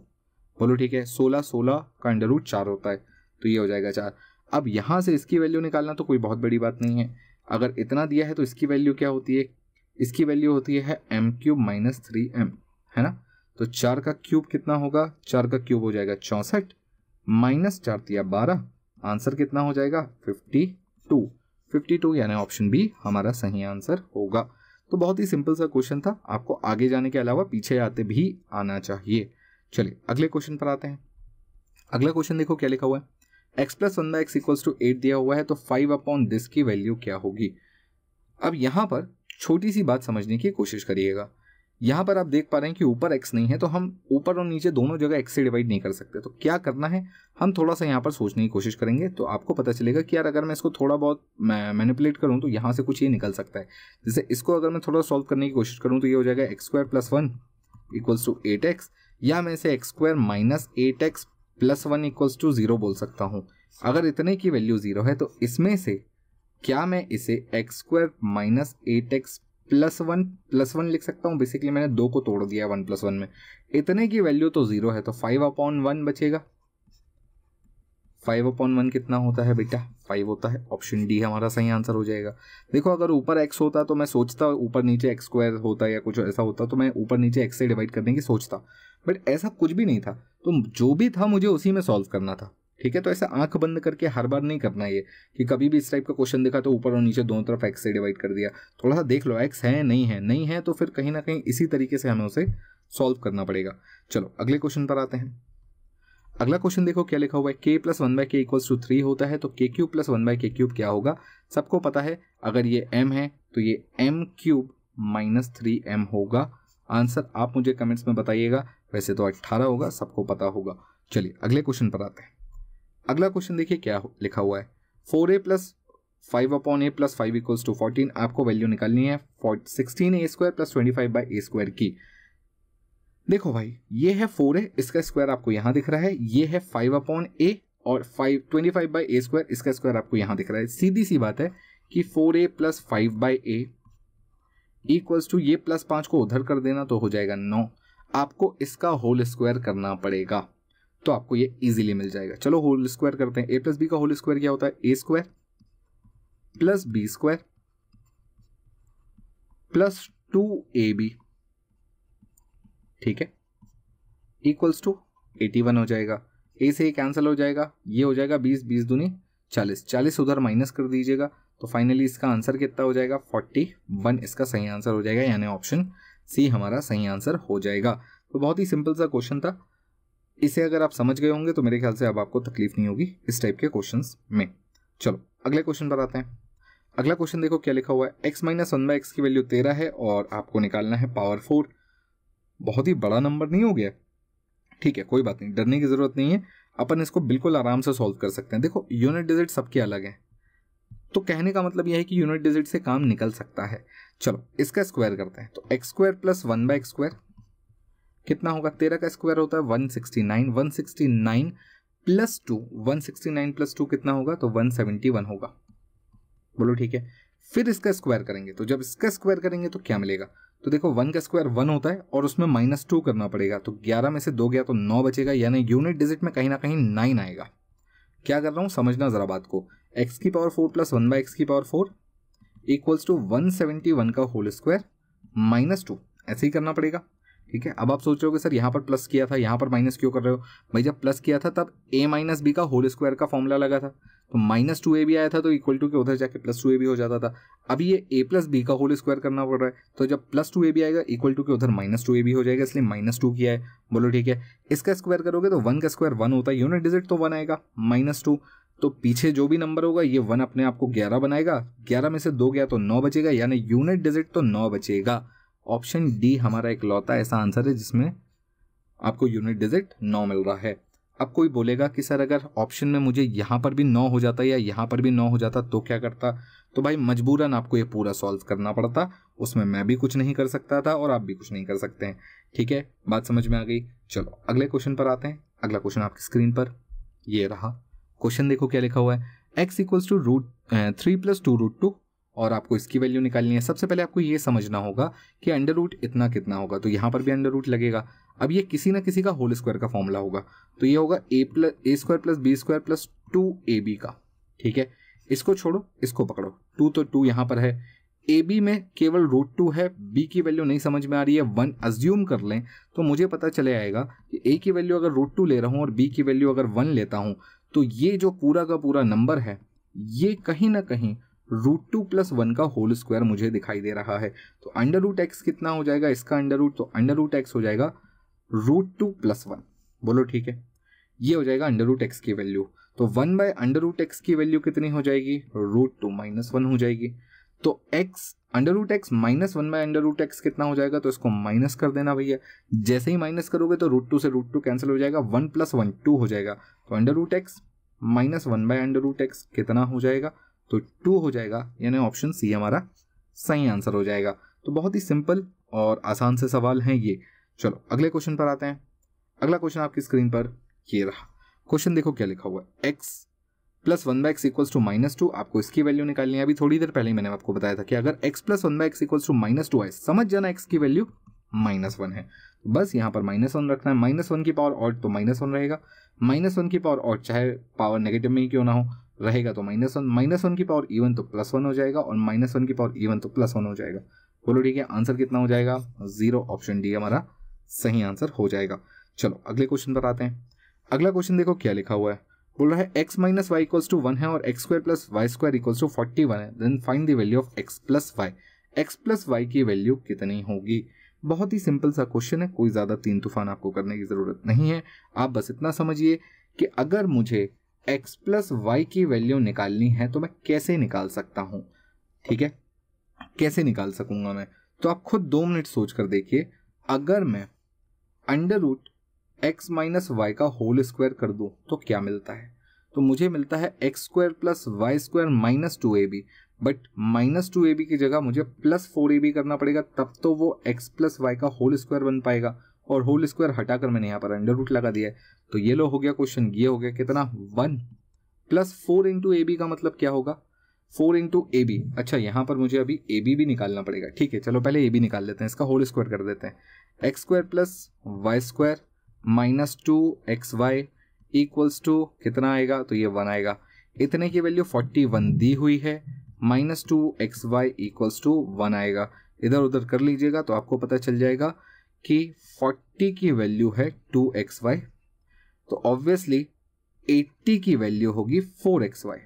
S1: बोलो ठीक है सोलह सोलह का अंडर रूट चार होता है तो ये हो जाएगा चार अब यहां से इसकी वैल्यू निकालना तो कोई बहुत बड़ी बात नहीं है अगर इतना दिया है तो इसकी वैल्यू क्या होती है इसकी वैल्यू होती है m cube minus three m है ना तो चार का क्यूब कितना होगा चार का क्यूब हो जाएगा चौसठ माइनस चार दिया बारह आंसर कितना हो जाएगा फिफ्टी टू 52 यानी ऑप्शन बी हमारा सही आंसर होगा तो बहुत ही सिंपल सा क्वेश्चन था आपको आगे जाने के अलावा पीछे आते भी आना चाहिए चलिए अगले क्वेश्चन पर आते हैं अगला क्वेश्चन देखो क्या लिखा हुआ है x plus one by x equals to eight दिया हुआ है तो फाइव अपॉन दिस की वैल्यू क्या होगी अब यहां पर छोटी सी बात समझने की कोशिश करिएगा यहाँ पर आप देख पा रहे हैं कि ऊपर एक्स नहीं है तो हम ऊपर और नीचे दोनों जगह एक्स से डिवाइड नहीं कर सकते तो क्या करना है हम थोड़ा सा यहाँ पर सोचने की कोशिश करेंगे तो आपको पता चलेगा कि यार अगर मैं इसको थोड़ा बहुत मैनिपुलेट करूँ तो यहाँ से कुछ ये निकल सकता है जैसे इसको अगर मैं थोड़ा सॉल्व करने की कोशिश करूँ तो ये हो जाएगा x square plus one equals to eight x या मैं इसे x square minus eight x plus one equals to zero बोल सकता हूँ अगर इतने की वैल्यू ज़ीरो है तो इसमें से क्या मैं इसे x square minus eight x plus one plus one लिख सकता हूँ बेसिकली मैंने दो को तोड़ दिया वन प्लस वन में इतने की वैल्यू तो ज़ीरो है तो फाइव अपॉन वन बचेगा फाइव अपॉन वन कितना होता है बेटा फाइव होता है ऑप्शन डी हमारा सही आंसर हो जाएगा देखो अगर ऊपर एक्स होता तो मैं सोचता ऊपर नीचे एक्स स्क्वायर होता या कुछ ऐसा होता तो मैं ऊपर नीचे एक्स से डिवाइड करने की सोचता बट ऐसा कुछ भी नहीं था तो जो भी था मुझे उसी में सॉल्व करना था ठीक है तो ऐसा आंख बंद करके हर बार नहीं करना ये कि कभी भी इस टाइप का क्वेश्चन देखा तो ऊपर और नीचे दोनों तरफ एक्स से डिवाइड कर दिया थोड़ा सा देख लो एक्स है नहीं है नहीं है तो फिर कहीं ना कहीं इसी तरीके से हमें उसे सॉल्व करना पड़ेगा चलो अगले क्वेश्चन पर आते हैं अगला क्वेश्चन देखो क्या लिखा हुआ है k plus one by k equals to three होता है तो k cube plus one by k cube क्या होगा सबको पता है अगर ये एम है तो ये m cube minus three m होगा आंसर आप मुझे कमेंट्स में बताइएगा वैसे तो अट्ठारह होगा सबको पता होगा चलिए अगले क्वेश्चन पर आते हैं अगला क्वेश्चन देखिए क्या लिखा हुआ है four a plus five upon a plus five equals to fourteen आपको वैल्यू निकालनी है sixteen a square plus twenty five by a square की देखो भाई ये है फोर ए इसका स्क्वायर आपको यहां दिख रहा है ये है फाइव अपॉन ए और five twenty five by a square इसका स्क्वायर आपको यहां दिख रहा है सीधी सी बात है कि four a plus five by a equals to ये प्लस पांच को उधर कर देना तो हो जाएगा नौ आपको इसका होल स्क्वायर करना पड़ेगा तो आपको ये इजीली मिल जाएगा चलो होल स्क्वायर करते हैं ए प्लस बी का होल स्क्वायर क्या होता है a square plus B square plus two a B ठीक है इक्वल्स टू एटी वन हो जाएगा ए से कैंसिल हो जाएगा ये हो जाएगा बीस बीस दूनी चालीस चालीस उधर माइनस कर दीजिएगा तो फाइनली इसका आंसर कितना हो जाएगा फोर्टी वन इसका सही आंसर हो जाएगा यानी ऑप्शन सी हमारा सही आंसर हो जाएगा तो बहुत ही सिंपल सा क्वेश्चन था इसे अगर आप समझ गए होंगे तो मेरे ख्याल से अब आपको तकलीफ नहीं होगी इस टाइप के क्वेश्चन में चलो अगले क्वेश्चन पर आते हैं अगला क्वेश्चन देखो क्या लिखा हुआ है x minus one by x की वैल्यू तेरह है और आपको निकालना है पावर फोर बहुत ही बड़ा नंबर नहीं हो गया ठीक है कोई बात नहीं डरने की जरूरत नहीं है अपन इसको बिल्कुल आराम से सॉल्व कर सकते हैं देखो यूनिट डिजिट सबके अलग है तो कहने का मतलब यह है कि यूनिट डिजिट से काम निकल सकता है चलो इसका स्क्वायर करते हैं तो x square plus one by x square कितना होगा तेरह का स्क्वायर होता है one sixty nine one sixty nine plus two one sixty nine plus two कितना होगा तो वन सेवेंटी वन होगा बोलो ठीक है फिर इसका स्क्वायर करेंगे तो जब इसका स्क्वायर करेंगे तो क्या मिलेगा तो देखो वन का स्क्वायर वन होता है और उसमें माइनस टू करना पड़ेगा तो ग्यारह में से दो गया तो नौ बचेगा यानी यूनिट डिजिट में कहीं ना कहीं नाइन आएगा क्या कर रहा हूँ समझना जरा बात को एक्स की power four plus one by x की power four equals to one seventy one का होल स्क्वायर माइनस टू ऐसे ही करना पड़ेगा ठीक है अब आप सोच रहे हो कि सर यहाँ पर प्लस किया था यहाँ पर माइनस क्यों कर रहे हो भाई जब प्लस किया था तब ए माइनस बी का होल स्क्वायर का फॉर्मूला लगा था तो माइनस टू ए भी आया था तो इक्वल टू के उधर जाके प्लस टू ए भी हो जाता था अब ये ए प्लस बी का होल स्क्वायर करना पड़ रहा है तो जब प्लस टू ए भी आएगा इक्वल टू के उधर माइनस टू ए भी हो जाएगा इसलिए माइनस टू किया है बोलो ठीक है इसका स्क्वायर करोगे तो वन का स्क्वायर वन होता है यूनिट डिजिट तो वन आएगा माइनस टू तो पीछे जो भी नंबर होगा ये वन अपने आपको ग्यारह बनाएगा ग्यारह में से दो गया तो नौ बचेगा यानी यूनिट डिजिट तो नौ बचेगा ऑप्शन डी हमारा एक लौता ऐसा आंसर है जिसमें आपको यूनिट डिजिट नौ मिल रहा है अब कोई बोलेगा कि सर अगर ऑप्शन में मुझे यहाँ पर भी नौ हो जाता या यहाँ पर भी नौ हो जाता तो क्या करता तो भाई मजबूरन आपको ये पूरा सॉल्व करना पड़ता उसमें मैं भी कुछ नहीं कर सकता था और आप भी कुछ नहीं कर सकते हैं ठीक है बात समझ में आ गई चलो अगले क्वेश्चन पर आते हैं अगला क्वेश्चन आपकी स्क्रीन पर ये रहा क्वेश्चन देखो क्या लिखा हुआ है x equals to root three plus two root two और आपको इसकी वैल्यू निकालनी है सबसे पहले आपको ये समझना होगा कि अंडर रूट इतना कितना होगा तो यहाँ पर भी अंडर रूट लगेगा अब ये किसी ना किसी का होल स्क्वायर का फॉर्मूला होगा तो ये होगा a plus a square plus B square plus two a B का ठीक है इसको छोड़ो इसको पकड़ो टू तो टू यहाँ पर है ए बी में केवल रूट टू है बी की वैल्यू नहीं समझ में आ रही है वन अज्यूम कर लें तो मुझे पता चले आएगा कि ए की वैल्यू अगर रूट टू ले रहा हूँ और बी की वैल्यू अगर वन लेता हूँ तो ये जो पूरा का पूरा नंबर है ये कहीं ना कहीं रूट टू प्लस वन का होल स्क्वायर मुझे दिखाई दे रहा है तो अंडर रूट एक्स कितना हो जाएगा इसका अंडर रूट तो अंडर रूट एक्स हो जाएगा रूट टू प्लस वन बोलो ठीक है ये हो जाएगा अंडर रूट एक्स की वैल्यू तो one by under root x की वैल्यू कितनी हो जाएगी रूट टू माइनस वन हो जाएगी तो x under root x minus one by under root x कितना हो जाएगा तो इसको माइनस कर देना भैया जैसे ही माइनस करोगे तो रूट टू से रूट टू कैंसिल हो जाएगा वन प्लस वन टू हो जाएगा तो under root x minus one by under root x कितना हो जाएगा तो टू हो जाएगा यानी ऑप्शन सी हमारा सही आंसर हो जाएगा तो बहुत ही सिंपल और आसान से सवाल हैं ये चलो अगले क्वेश्चन पर आते हैं अगला क्वेश्चन आपकी स्क्रीन पर ये रहा क्वेश्चन देखो क्या लिखा हुआ है x plus one by x equals to minus two आपको इसकी वैल्यू निकालनी है अभी थोड़ी देर पहले ही मैंने आपको बताया था कि अगर x plus one by x equals to minus two आए समझ जाना एक्स की वैल्यू माइनस वन है तो बस यहाँ पर माइनस वन रखना है माइनस वन की पावर ऑड तो माइनस वन रहेगा माइनस वन की पावर ऑड चाहे पावर नेगेटिव में ही क्यों ना हो रहेगा तो माइनस वन माइनस वन की पावर इवन तो प्लस वन हो जाएगा और माइनस वन की पावर इवन तो प्लस वन हो जाएगा बोलो ठीक है आंसर कितना हो जाएगा जीरो ऑप्शन डी हमारा सही आंसर हो जाएगा चलो अगले क्वेश्चन पर आते हैं अगला क्वेश्चन देखो क्या लिखा हुआ है बोल रहा है x minus y equals to one है और x square plus y square equals to forty one है then find the value of x plus y x plus y की वैल्यू कितनी होगी बहुत ही सिंपल सा क्वेश्चन है कोई ज़्यादा तीन तूफान आपको करने की ज़रूरत नहीं है आप बस इतना समझिए कि अगर मुझे एक्स प्लस वाई की वैल्यू निकालनी है तो मैं कैसे निकाल सकता हूँ ठीक है कैसे निकाल सकूंगा मैं तो आप खुद दो मिनट सोच कर देखिए अगर मैं under root x minus y का होल स्क्वायर कर दूँ तो क्या मिलता है तो मुझे मिलता है x square plus y square minus two a b but minus two a b की जगह मुझे प्लस फोर ए बी करना पड़ेगा तब तो वो एक्स प्लस वाई का होल स्क्वायर बन पाएगा और होल स्क्वायर हटाकर मैंने यहाँ पर अंडर रूट लगा दिया है तो ये लो हो गया क्वेश्चन ये हो गया कितना one plus four into A B का मतलब क्या होगा फोर इंटू ए बी अच्छा यहाँ पर मुझे अभी ए बी भी निकालना पड़ेगा ठीक है चलो पहले ए बी निकाल लेते हैं इसका होल स्क्वायर कर देते हैं x square plus y square minus two x y equals to कितना आएगा तो ये वन आएगा इतने की वैल्यू फोर्टी वन दी हुई है minus two x y equals to one आएगा इधर उधर कर लीजिएगा तो आपको पता चल जाएगा कि फोर्टी की वैल्यू है टू एक्स वाई तो ऑब्वियसली 80 की वैल्यू होगी 4xy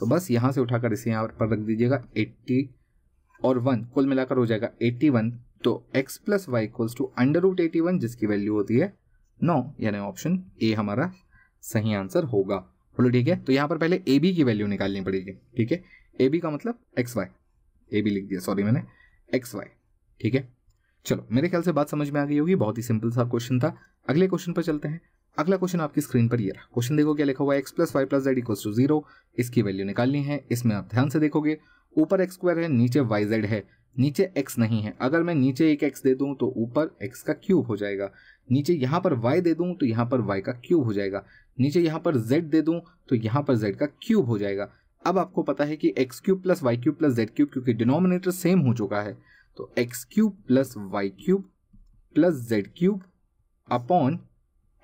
S1: तो बस यहां से उठाकर इसे यहां पर रख दीजिएगा 80 और 1 कुल मिलाकर हो जाएगा 81 तो x plus y equals to under root eighty one जिसकी वैल्यू होती है नौ यानी ऑप्शन ए हमारा सही आंसर होगा बोलो ठीक है तो यहां पर पहले ए बी की वैल्यू निकालनी पड़ेगी ठीक है ए बी का मतलब एक्स वाई ए बी लिख दिया सॉरी मैंने एक्स वाई ठीक है चलो मेरे ख्याल से बात समझ में आ गई होगी बहुत ही सिंपल सा क्वेश्चन था अगले क्वेश्चन पर चलते हैं अगला क्वेश्चन आपकी स्क्रीन पर ये रहा क्वेश्चन देखो क्या लिखा हुआ है x plus y plus z equal to zero इसकी वैल्यू निकालनी है इसमें आप ध्यान से देखोगे ऊपर एक्स स्क्वायर है नीचे वाई जेड है नीचे एक्स नहीं है अगर मैं नीचे एक एक्स दे दूं तो ऊपर एक्स का क्यूब हो जाएगा नीचे यहाँ पर वाई दे दूं तो यहाँ पर वाई का क्यूब हो जाएगा नीचे यहाँ पर जेड दे दूं तो यहाँ पर जेड का क्यूब हो जाएगा अब आपको पता है कि x cube plus y cube plus z cube क्योंकि डिनोमिनेटर सेम हो चुका है तो x cube plus y cube plus z cube upon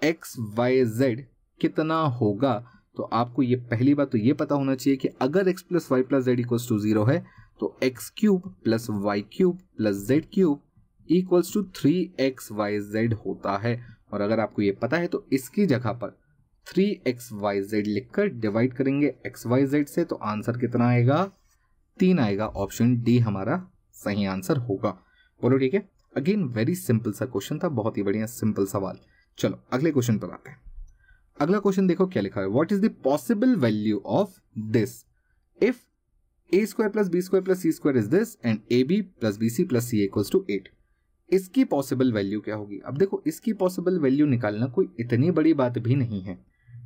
S1: x y z कितना होगा तो आपको ये पहली बात तो ये पता होना चाहिए कि अगर x plus y plus z equals to zero है तो x cube plus y cube plus z cube equals to three x y z होता है और अगर आपको ये पता है तो इसकी जगह पर थ्री एक्स वाई जेड लिखकर डिवाइड करेंगे एक्स वाई जेड से तो आंसर कितना आएगा तीन आएगा ऑप्शन डी हमारा सही आंसर होगा बोलो ठीक है अगेन वेरी सिंपल सा क्वेश्चन था बहुत ही बढ़िया सिंपल सवाल चलो अगले क्वेश्चन पर आते हैं अगला क्वेश्चन देखो क्या लिखा है what is the possible value of this if a square plus B square plus c square is this and a b plus b c plus c equals to eight इसकी possible value क्या होगी अब देखो इसकी possible value निकालना कोई इतनी बड़ी बात भी नहीं है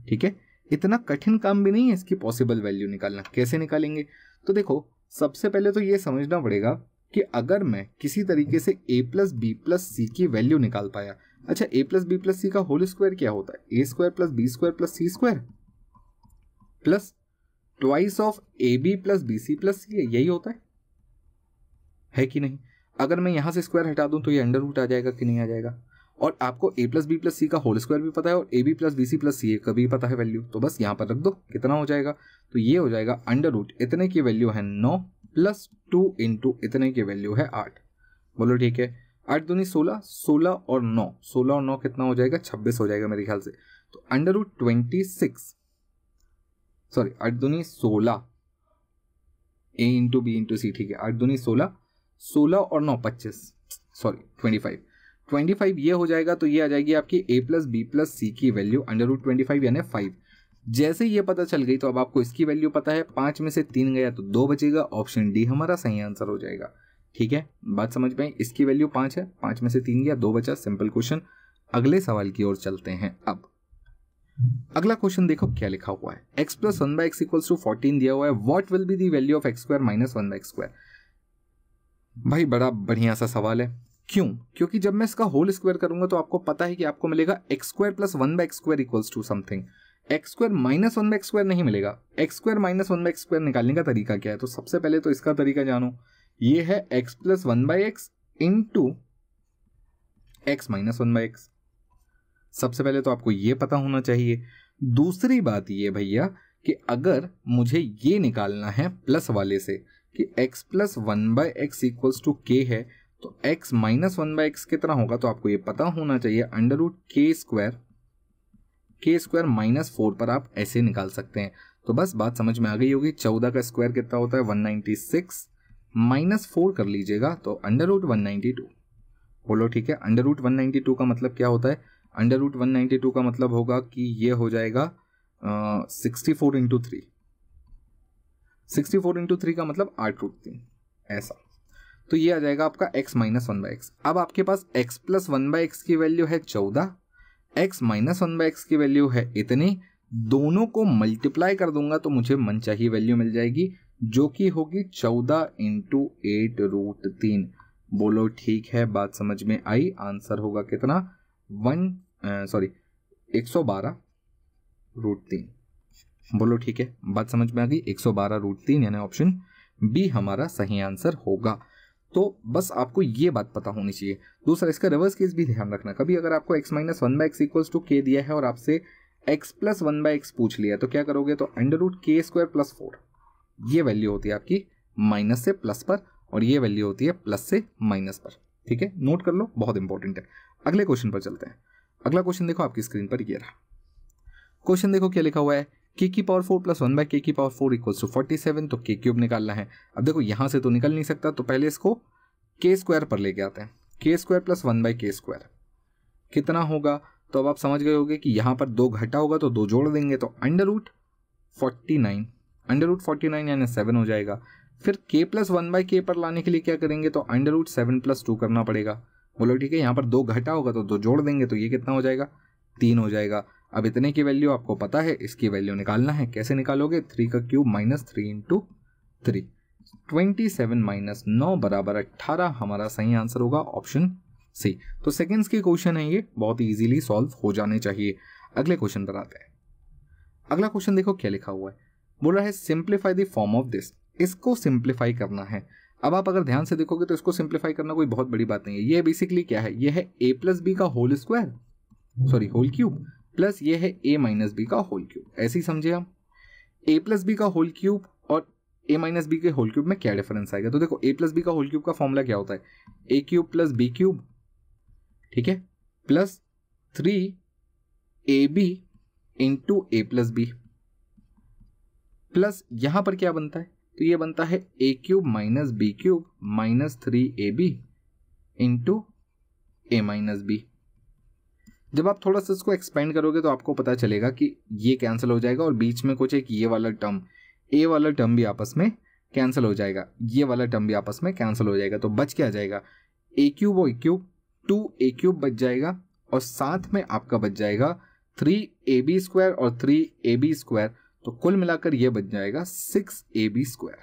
S1: ठीक है इतना कठिन काम भी नहीं है इसकी पॉसिबल वैल्यू निकालना कैसे निकालेंगे तो देखो सबसे पहले तो ये समझना पड़ेगा कि अगर मैं किसी तरीके से a plus b plus c की वैल्यू निकाल पाया अच्छा a plus b plus c का होल स्क्वायर क्या होता है a square plus B square plus c square plus twice of a b plus b c plus c यही होता है है कि नहीं अगर मैं यहां से स्क्वायर हटा दूं तो ये अंडर रूट आ जाएगा कि नहीं आ जाएगा और आपको a plus b plus c का होल स्क्वायर भी पता है और a b plus b c plus c का भी पता है वैल्यू तो बस यहां पर रख दो कितना हो जाएगा तो ये हो जाएगा अंडर रूट इतने की वैल्यू है नौ प्लस टू इंटू इतने की वैल्यू है आठ बोलो ठीक है आठ दूनी सोलह सोलह और नौ सोलह और नौ कितना हो जाएगा छब्बीस हो जाएगा मेरे ख्याल से तो under root twenty six sorry आठ दूनी सोलह a into b into c ठीक है आठ दूनी सोलह सोलह और नौ पच्चीस sorry twenty five twenty five ये हो जाएगा तो ये आ जाएगी आपकी a plus b plus c की value under root twenty five यानी फाइव जैसे ये पता चल गई तो अब आपको इसकी वैल्यू पता है पांच में से तीन गया तो दो बचेगा ऑप्शन डी हमारा सही आंसर हो जाएगा ठीक है बात समझ पाए इसकी वैल्यू पांच है पांच में से तीन गया दो बचा सिंपल क्वेश्चन अगले सवाल की ओर चलते हैं अब अगला क्वेश्चन देखो क्या लिखा हुआ है x plus one by x equal to fourteen दिया हुआ है what will be the value of x square minus one by x square भाई बड़ा बढ़िया सा सवाल है क्यों क्योंकि जब मैं इसका होल स्क्वायर करूंगा तो आपको पता है कि आपको मिलेगा x square plus one by x square equals to something x square minus one by x square नहीं मिलेगा x square minus one by x square निकालने का तरीका क्या है तो सबसे पहले तो इसका तरीका जानो ये है x plus one by x into x minus one by x सबसे पहले तो आपको ये पता होना चाहिए दूसरी बात ये भैया कि अगर मुझे ये निकालना है प्लस वाले से कि x plus one by x equals to k है तो x minus one by x कितना होगा तो आपको ये पता होना चाहिए under root k square k square minus four पर आप ऐसे निकाल सकते हैं तो बस बात समझ में आ गई होगी चौदह का स्क्वायर कितना होता है one ninety six minus four कर लीजिएगा तो under root one ninety two बोलो ठीक है under root one ninety two का मतलब क्या होता है under root one ninety two का मतलब होगा कि ये हो जाएगा sixty four into three sixty four into three का मतलब आठ रूट तीन ऐसा तो ये आ जाएगा आपका x minus one by x अब आपके पास x plus one by x की वैल्यू है चौदह x minus one by x की वैल्यू है इतनी दोनों को मल्टीप्लाई कर दूंगा तो मुझे मनचाही वैल्यू मिल जाएगी जो कि होगी चौदह इंटू एट रूट तीन बोलो ठीक है बात समझ में आई आंसर होगा कितना वन सॉरी एक सौ बारह रूट तीन बोलो ठीक है बात समझ में आ गई एक सौ बारह रूट तीन यानी ऑप्शन बी हमारा सही आंसर होगा तो बस आपको ये बात पता होनी चाहिए दूसरा इसका रिवर्स केस भी ध्यान रखना कभी अगर आपको x minus one by x equals to के दिया है और आपसे x plus one by x पूछ लिया तो क्या करोगे तो under root k square plus four ये वैल्यू होती है आपकी माइनस से प्लस पर और ये वैल्यू होती है प्लस से माइनस पर ठीक है नोट कर लो बहुत इंपॉर्टेंट है अगले क्वेश्चन पर चलते हैं अगला क्वेश्चन देखो आपकी स्क्रीन पर ये रहा क्वेश्चन देखो क्या लिखा हुआ है के की power four plus one by k की power four equals to forty seven तो के क्यूब निकालना है अब देखो यहां से तो निकल नहीं सकता तो पहले इसको के स्क्वायर पर लेके आते हैं k square plus one by k square कितना होगा तो अब आप समझ गए होगे कि यहां पर दो घटा होगा तो दो जोड़ देंगे तो under root forty nine under root forty nine यानी सेवन हो जाएगा फिर के प्लस वन बाई के पर लाने के लिए क्या करेंगे तो under root seven plus two करना पड़ेगा बोलो ठीक है यहाँ पर दो घटा होगा तो दो जोड़ देंगे तो ये कितना हो जाएगा तीन हो जाएगा अब इतने की वैल्यू आपको पता है इसकी वैल्यू निकालना है कैसे निकालोगे थ्री का cube minus three into three twenty seven minus नौ बराबर अट्ठारह हमारा सही आंसर होगा ऑप्शन सी तो सेकेंड्स के क्वेश्चन है ये बहुत इजीली सॉल्व हो जाने चाहिए अगले क्वेश्चन पर आते हैं अगला क्वेश्चन देखो क्या लिखा हुआ है बोल रहा है simplify the form of this इसको सिंप्लीफाई करना है अब आप अगर ध्यान से देखोगे तो इसको सिंप्लीफाई करना कोई बहुत बड़ी बात नहीं है ये बेसिकली क्या है ये है ए प्लस बी का whole square sorry whole cube plus ये है ए माइनस बी का होल क्यूब ऐसे ही समझे आप ए प्लस बी का होल क्यूब और ए माइनस बी के होल क्यूब में क्या डिफरेंस आएगा तो देखो ए प्लस बी का होल क्यूब का फॉर्मूला क्या होता है a cube plus B cube ठीक है plus three a b into a plus b plus यहाँ पर क्या बनता है तो ये बनता है a cube minus b cube minus three a b into a minus b जब आप थोड़ा सा इसको एक्सपेंड करोगे तो आपको पता चलेगा कि ये कैंसिल हो जाएगा और बीच में कुछ एक ये वाला टर्म ए वाला टर्म भी आपस में कैंसिल हो जाएगा ये वाला टर्म भी आपस में कैंसिल हो जाएगा तो बच क्या जाएगा ए क्यूब और a cube two a cube बच जाएगा और साथ में आपका बच जाएगा थ्री ए बी स्क्वायर और थ्री ए बी स्क्वायर तो कुल मिलाकर ये बन जाएगा सिक्स ए बी स्क्वायर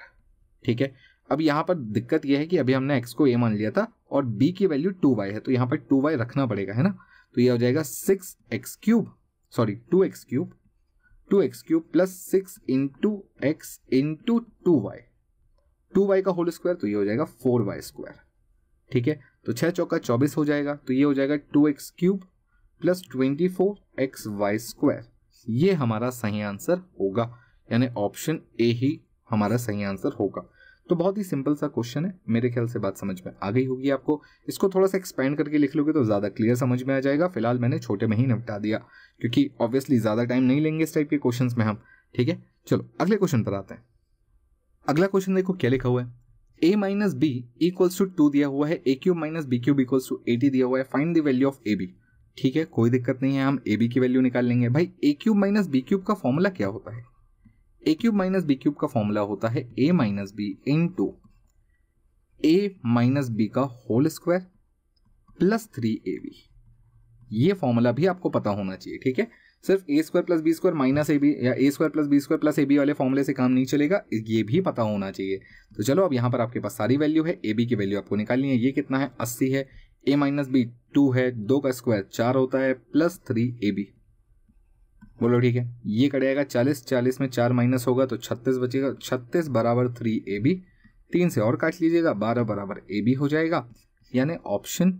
S1: ठीक है अब यहाँ पर दिक्कत यह है कि अभी हमने एक्स को ए मान लिया था और बी की वैल्यू टू वाई है तो यहाँ पर टू वाई रखना पड़ेगा है ना तो यह हो जाएगा six x cube sorry two x cube two x cube plus six into x into two y two y का होल स्क्वायर तो ये हो जाएगा फोर वाई स्क्वायर ठीक है तो छः चौका चौबीस हो जाएगा तो ये हो जाएगा two x cube plus twenty four x y square ये हमारा सही आंसर होगा यानी ऑप्शन ए ही हमारा सही आंसर होगा तो बहुत ही सिंपल सा क्वेश्चन है मेरे ख्याल से बात समझ में आ गई होगी आपको इसको थोड़ा सा एक्सपेंड करके लिख लोगे तो ज़्यादा क्लियर समझ में आ जाएगा फिलहाल मैंने छोटे में ही निपटा दिया क्योंकि ऑब्वियसली ज़्यादा टाइम नहीं लेंगे इस टाइप के क्वेश्चन में हम ठीक है चलो अगले क्वेश्चन पर आते हैं अगला क्वेश्चन देखो क्या लिखा हुआ है a minus b equals to two दिया हुआ है a cube minus b cube equals to eighty दिया हुआ है find the value of a B ठीक है कोई दिक्कत नहीं है हम ए बी की वैल्यू निकाल लेंगे भाई a cube minus b cube का फॉर्मूला क्या होता है a cube minus b cube का फॉर्मूला होता है a minus b into a minus b का whole square plus three a b ये फॉर्मूला भी आपको पता होना चाहिए ठीक है सिर्फ a square plus B square minus A b या a square plus B square plus a b वाले फॉर्मूले से काम नहीं चलेगा ये भी पता होना चाहिए तो चलो अब यहाँ पर आपके पास सारी वैल्यू है ए बी की वैल्यू आपको निकालनी है ये कितना है अस्सी है ए माइनस बी टू है दो का स्क्वायर चार होता है प्लस थ्री ए बी बोलो ठीक है ये कट जाएगा चालीस चालीस में चार माइनस होगा तो छत्तीस बचेगा छत्तीस बराबर थ्री ए बी तीन से और काट लीजिएगा बारह बराबर ए बी हो जाएगा यानी ऑप्शन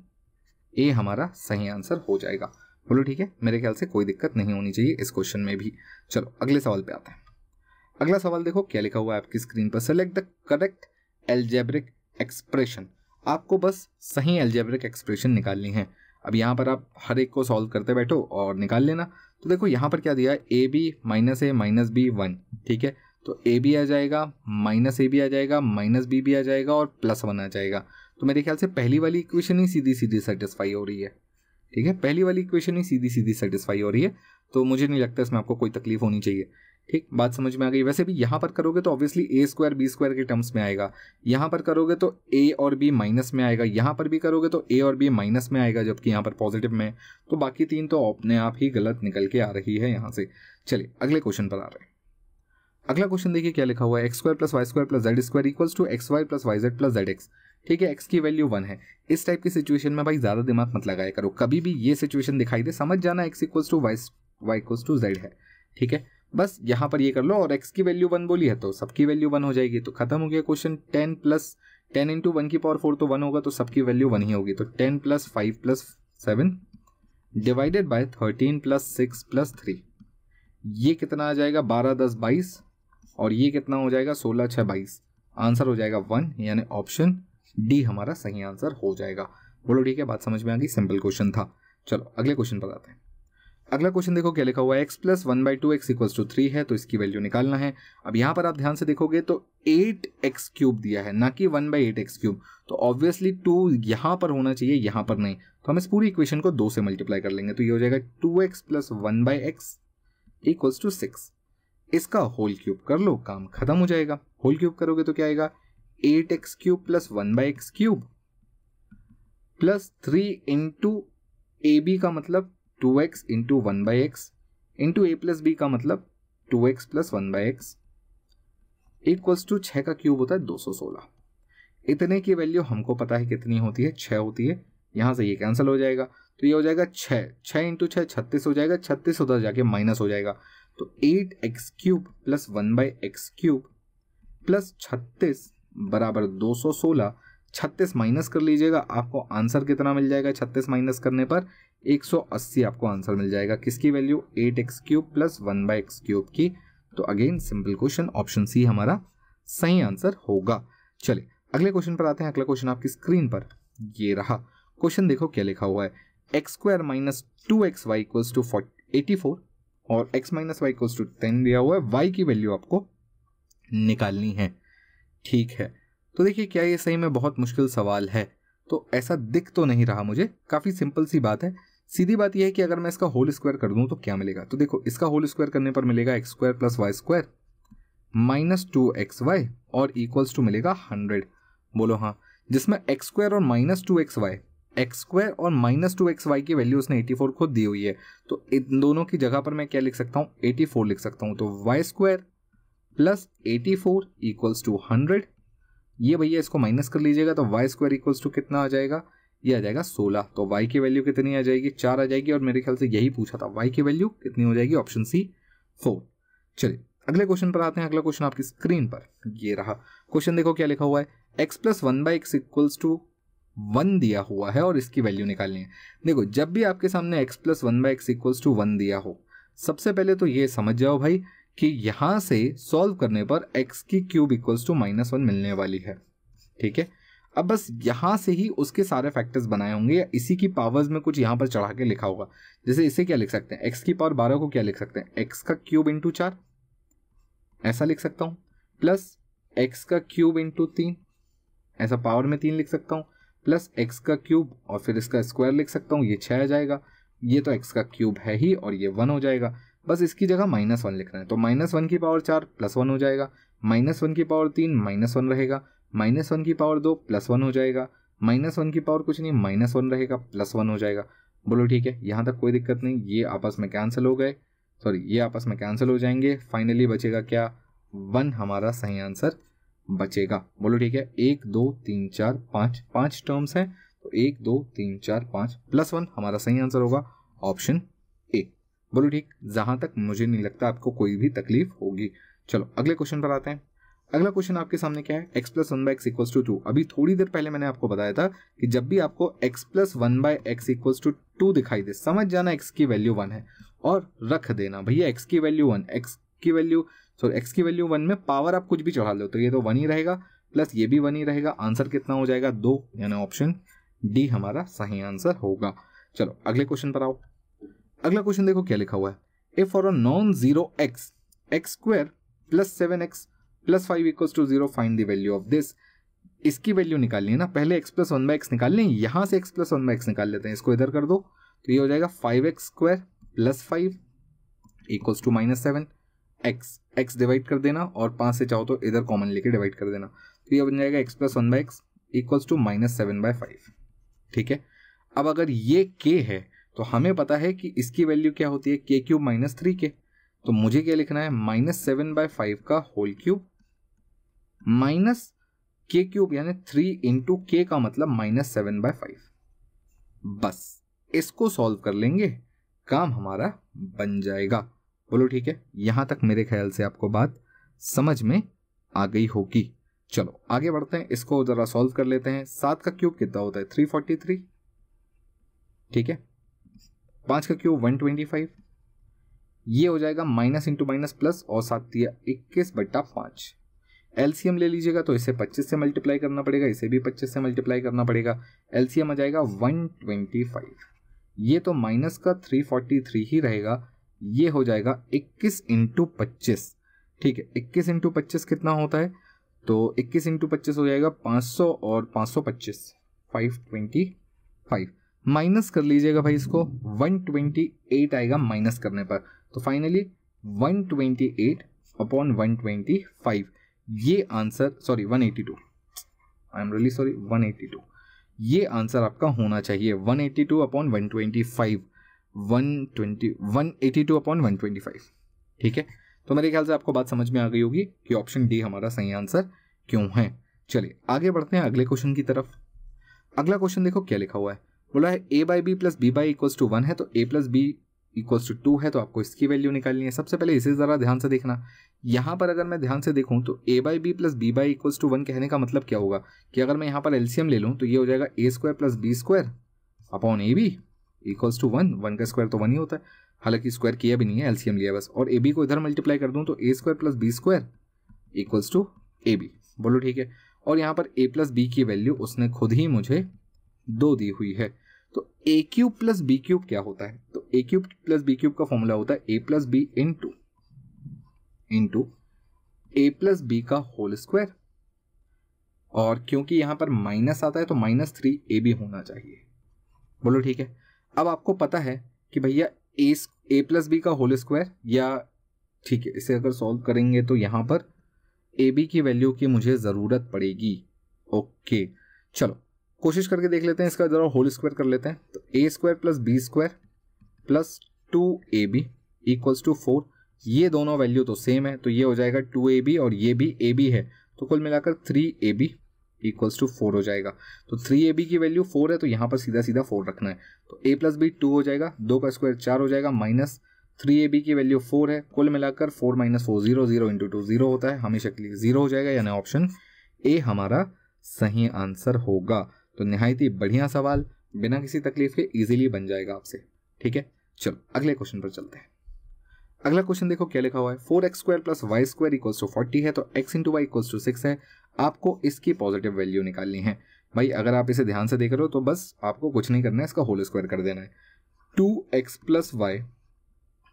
S1: ए हमारा सही आंसर हो जाएगा बोलो ठीक है मेरे ख्याल से कोई दिक्कत नहीं होनी चाहिए इस क्वेश्चन में भी चलो अगले सवाल पे आते हैं अगला सवाल देखो क्या लिखा हुआ है आपकी स्क्रीन पर select the correct algebraic expression आपको बस सही एल्जेब्रिक एक्सप्रेशन निकालनी है अब यहाँ पर आप हर एक को सॉल्व करते बैठो और निकाल लेना तो देखो यहाँ पर क्या दिया a b minus a minus b one ठीक है तो ए बी आ जाएगा माइनस ए भी आ जाएगा माइनस बी भी आ जाएगा और प्लस वन आ जाएगा तो मेरे ख्याल से पहली वाली इक्वेशन ही सीधी सीधी सेटिस्फाई हो रही है ठीक है पहली वाली इक्वेशन ही सीधी सीधी सेटिस्फाई हो रही है तो मुझे नहीं लगता इसमें आपको कोई तकलीफ होनी चाहिए ठीक बात समझ में आ गई वैसे भी यहाँ पर करोगे तो obviously a square B square के टर्म्स में आएगा यहाँ पर करोगे तो ए और बी माइनस में आएगा यहाँ पर भी करोगे तो ए और बी माइनस में आएगा जबकि यहाँ पर पॉजिटिव में तो बाकी तीन तो अपने आप ही गलत निकल के आ रही है यहाँ से चलिए अगले क्वेश्चन पर आ रहे हैं अगला क्वेश्चन देखिए क्या लिखा हुआ है x square plus y square plus z square equals to x y plus y z plus z x ठीक है एक्स की वैल्यू वन है इस टाइप की सिचुएशन में भाई ज़्यादा दिमाग मत लगाया करो कभी भी ये सिचुएशन दिखाई दे समझ जाना x equals to y y equals to z है ठीक है बस यहाँ पर ये कर लो और एक्स की वैल्यू वन बोली है तो सबकी वैल्यू वन हो जाएगी तो खत्म हो गया question ten plus ten into one की पावर फोर तो वन होगा तो सबकी वैल्यू वन ही होगी तो ten plus five plus seven divided by thirteen plus six plus three ये कितना आ जाएगा बारह दस बाईस और ये कितना हो जाएगा सोलह छः बाईस आंसर हो जाएगा वन यानी ऑप्शन डी हमारा सही आंसर हो जाएगा बोलो ठीक है बात समझ में आ गई सिंपल क्वेश्चन था चलो अगले क्वेश्चन पर आते हैं अगला क्वेश्चन देखो क्या लिखा हुआ है x plus one by two x equals to three है तो इसकी वैल्यू निकालना है अब यहाँ पर आप ध्यान से देखोगे तो एट एक्स क्यूब दिया है ना कि one by eight x cube तो ऑब्वियसली टू यहाँ पर होना चाहिए यहाँ पर नहीं तो हम इस पूरी इक्वेशन को दो से मल्टीप्लाई कर लेंगे तो ये हो जाएगा two x plus one by x equals to six इसका होल क्यूब कर लो काम खत्म हो जाएगा होल क्यूब करोगे तो क्या आएगा eight x cube plus one by x cube plus three into A B का मतलब two x into one by x into a plus b का मतलब two x plus one by x equals to छः का cube होता है दो सौ सोलह इतने की वैल्यू हमको पता है कितनी होती है छः होती है यहाँ से ये कैंसिल हो जाएगा तो ये हो जाएगा छः छः इंटू छः छत्तीस हो जाएगा छत्तीस उधर जाके माइनस हो जाएगा तो eight x cube plus one by x cube plus छत्तीस बराबर दो सौ सोलह छत्तीस माइनस कर लीजिएगा आपको आंसर कितना मिल जाएगा छत्तीस माइनस करने पर 180 आपको आंसर मिल जाएगा किसकी value eight x cube plus one by x cube की तो अगेन सिंपल क्वेश्चन ऑप्शन सी हमारा सही आंसर होगा चले अगले क्वेश्चन पर आते हैं अगला क्वेश्चन आपकी स्क्रीन पर ये रहा क्वेश्चन देखो क्या लिखा हुआ है x square minus two x y equals to eighty four और x minus y equals to ten दिया हुआ है वाई की वैल्यू आपको निकालनी है ठीक है तो देखिए क्या ये सही में बहुत मुश्किल सवाल है तो ऐसा दिख तो नहीं रहा मुझे काफ़ी सिंपल सी बात है सीधी बात यह है कि अगर मैं इसका होल स्क्वायर कर दूं तो क्या मिलेगा तो देखो इसका होल स्क्वायर करने पर मिलेगा x square plus y square minus two x y और इक्वल्स टू मिलेगा हंड्रेड बोलो हाँ जिसमें एक्स स्क्वायर और minus two x y x square और माइनस टू एक्स वाई की वैल्यू उसने एटी फोर खुद दी हुई है तो इन दोनों की जगह पर मैं क्या लिख सकता हूँ फोर लिख सकता हूँ तो y square plus eighty four equals to hundred ये भैया इसको माइनस कर लीजिएगा तो वाई स्क्वायर इक्वल्स टू कितना आ जाएगा ये आ जाएगा सोलह तो वाई की वैल्यू कितनी आ जाएगी चार आ जाएगी और मेरे ख्याल से यही पूछा था वाई की वैल्यू कितनी हो जाएगी ऑप्शन सी फोर चलिए अगले क्वेश्चन पर आते हैं अगला क्वेश्चन आपकी स्क्रीन पर ये रहा क्वेश्चन देखो क्या लिखा हुआ है x plus one by x equals to one दिया हुआ है और इसकी वैल्यू निकालनी है देखो जब भी आपके सामने x plus one by x equals to one दिया हो सबसे पहले तो ये समझ जाओ भाई कि यहाँ से सॉल्व करने पर एक्स की cube equals to minus one मिलने वाली है ठीक है अब बस यहाँ से ही उसके सारे फैक्टर्स बनाए होंगे या इसी की पावर्स में कुछ यहाँ पर चढ़ा के लिखा होगा जैसे इसे क्या लिख सकते हैं एक्स की पावर बारह को क्या लिख सकते हैं एक्स का क्यूब इंटू चार ऐसा लिख सकता हूँ प्लस एक्स का क्यूब इंटू तीन ऐसा पावर में तीन लिख सकता हूँ प्लस एक्स का क्यूब और फिर इसका स्क्वायर लिख सकता हूँ ये छः आ जाएगा ये तो एक्स का क्यूब है ही और ये वन हो जाएगा बस इसकी जगह माइनस वन लिखना है तो माइनस वन की पावर चार प्लस वन हो जाएगा माइनस वन की पावर तीन माइनस वन रहेगा माइनस वन की पावर दो प्लस वन हो जाएगा माइनस वन की पावर कुछ नहीं माइनस वन रहेगा प्लस वन हो जाएगा बोलो ठीक है यहाँ तक कोई दिक्कत नहीं ये आपस में कैंसिल हो गए सॉरी ये आपस में कैंसिल हो जाएंगे फाइनली बचेगा क्या वन हमारा सही आंसर बचेगा बोलो ठीक है एक दो तीन चार पाँच पाँच टर्म्स हैं तो एक दो तीन चार पाँच प्लस वन हमारा सही आंसर होगा ऑप्शन बोलो ठीक जहां तक मुझे नहीं लगता आपको कोई भी तकलीफ होगी चलो अगले क्वेश्चन पर आते हैं अगला क्वेश्चन आपके सामने क्या है x plus one by x equal to two अभी थोड़ी देर पहले मैंने आपको बताया था कि जब भी आपको x plus one by x equal to two दिखाई दे समझ जाना एक्स की वैल्यू वन है और रख देना भैया एक्स की वैल्यू वन एक्स की वैल्यू सॉरी एक्स की वैल्यू वन में पावर आप कुछ भी चढ़ा लो तो ये तो वन ही रहेगा प्लस ये भी वन ही रहेगा आंसर कितना हो जाएगा दो यानी ऑप्शन डी हमारा सही आंसर होगा चलो अगले क्वेश्चन पर आओ अगला क्वेश्चन देखो क्या लिखा हुआ है a for a non zero x x square plus seven x plus five equals to zero find the value of this इसकी वैल्यू निकालनी है ना पहले x plus one by x निकाल लें यहाँ से x plus one by x निकाल लेते हैं इसको इधर कर दो तो ये हो जाएगा five x square plus five equals to minus seven x x divide कर देना और पाँच से चाहो तो इधर कॉमन लेके डिवाइड कर देना तो ये बन जाएगा x plus one by x equals to minus seven by five ठीक है अब अगर ये के है तो हमें पता है कि इसकी वैल्यू क्या होती है के क्यूब माइनस थ्री के तो मुझे क्या लिखना है माइनस सेवन बाय फाइव का whole cube minus k cube यानी थ्री इंटू के का मतलब माइनस सेवन बाय फाइव बस इसको सॉल्व कर लेंगे काम हमारा बन जाएगा बोलो ठीक है यहां तक मेरे ख्याल से आपको बात समझ में आ गई होगी चलो आगे बढ़ते हैं इसको जरा सॉल्व कर लेते हैं सात का क्यूब कितना होता है थ्री फोर्टी थ्री ठीक है पाँच का क्यूब वन ट्वेंटी फाइव ये हो जाएगा माइनस इंटू माइनस प्लस और साथ दिया इक्कीस बट्टा पाँच एलसीएम ले लीजिएगा तो इसे 25 से मल्टीप्लाई करना पड़ेगा इसे भी 25 से मल्टीप्लाई करना पड़ेगा एलसीएम आ जाएगा 125 ये तो माइनस का 343 ही रहेगा ये हो जाएगा 21 इंटू पच्चीस ठीक है 21 इंटू पच्चीस कितना होता है तो 21 इंटू पच्चीस हो जाएगा 500 और 525 525 माइनस कर लीजिएगा भाई इसको 128 आएगा माइनस करने पर तो फाइनली 128 अपॉन वन ये answer sorry 182 I am really sorry 182 ये आंसर आपका होना चाहिए 182 upon one twenty upon one ठीक है तो मेरे ख्याल से आपको बात समझ में आ गई होगी कि ऑप्शन डी हमारा सही आंसर क्यों है चलिए आगे बढ़ते हैं अगले क्वेश्चन की तरफ अगला क्वेश्चन देखो क्या लिखा हुआ है बोला है a by b plus b by equals to one है तो a plus B equals to two है तो आपको इसकी वैल्यू निकालनी है सबसे पहले इसे ज़रा ध्यान से देखना यहाँ पर अगर मैं ध्यान से देखूँ तो a by b plus b by equals to one कहने का मतलब क्या होगा कि अगर मैं यहाँ पर एलसीएम ले लूँ तो ये हो जाएगा ए square plus B square upon a b equals to one one का स्क्वायर तो वन ही होता है हालांकि स्क्वायर किया भी नहीं है एलसीएम लिया बस और ए बी को इधर मल्टीप्लाई कर दूँ तो ए square plus B square equals to a b बोलो ठीक है और यहाँ पर ए प्लस बी की वैल्यू उसने खुद ही मुझे दो दी हुई है तो a cube plus B cube क्या होता है तो a cube plus B cube का फॉर्मूला होता है ए plus B into into a plus b का होल स्क्वायर और क्योंकि यहां पर माइनस आता है तो माइनस थ्री ए बी होना चाहिए बोलो ठीक है अब आपको पता है कि भैया ए ए प्लस बी का होल स्क्वायर या ठीक है इसे अगर सॉल्व करेंगे तो यहां पर ए बी की वैल्यू की मुझे ज़रूरत पड़ेगी ओके चलो कोशिश करके देख लेते हैं इसका ज़रा होल स्क्वायर कर लेते हैं तो ए square plus B square plus two a b equals to four ये दोनों वैल्यू तो सेम है तो ये हो जाएगा टू ए बी और ये भी ए बी है तो कुल मिलाकर three a b equals to four हो जाएगा तो थ्री ए बी की वैल्यू फोर है तो यहाँ पर सीधा सीधा फोर रखना है तो ए प्लस बी टू हो जाएगा दो का स्क्वायर चार हो जाएगा माइनस थ्री ए बी की वैल्यू फोर है कुल मिलाकर four minus four zero zero into two zero होता है हमेशा के लिए जीरो हो जाएगा यानी ऑप्शन ए हमारा सही आंसर होगा तो नहायत ही बढ़िया सवाल बिना किसी तकलीफ के इजीली बन जाएगा आपसे ठीक है चलो अगले क्वेश्चन पर चलते हैं अगला क्वेश्चन देखो क्या लिखा हुआ है four x square plus y square equal to forty है तो x into y equal to six है आपको इसकी पॉजिटिव वैल्यू निकालनी है भाई अगर आप इसे ध्यान से देख रहे हो तो बस आपको कुछ नहीं करना है इसका होल स्क्वायर कर देना है टू एक्स प्लस वाई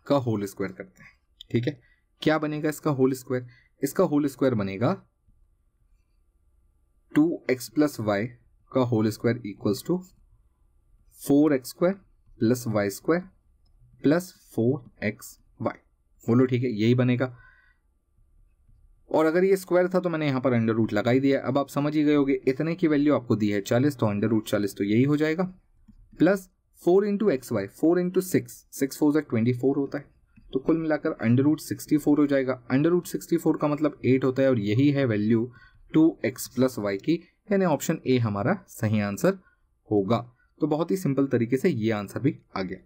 S1: का होल स्क्वायर करते हैं ठीक है क्या बनेगा इसका होल स्क्वायर इसका होल स्क्वायर बनेगा टू एक्स प्लस वाई का whole square equals to four x square plus y square plus four x y बोलो ठीक है यही बनेगा और अगर ये स्क्वायर था तो मैंने यहाँ पर अंडर रूट लगा ही दिया अब आप समझ ही गए होंगे इतने की वैल्यू आपको दी है चालीस तो अंडर रूट चालीस तो यही हो जाएगा plus four into x y four into six six four twenty four होता है तो कुल मिलाकर अंडर रूट सिक्सटी फोर हो जाएगा अंडर रूट सिक्सटी फोर का मतलब एट होता है और यही है value two x plus y की यानी ऑप्शन ए हमारा सही आंसर होगा तो बहुत ही सिंपल तरीके से ये आंसर भी आ गया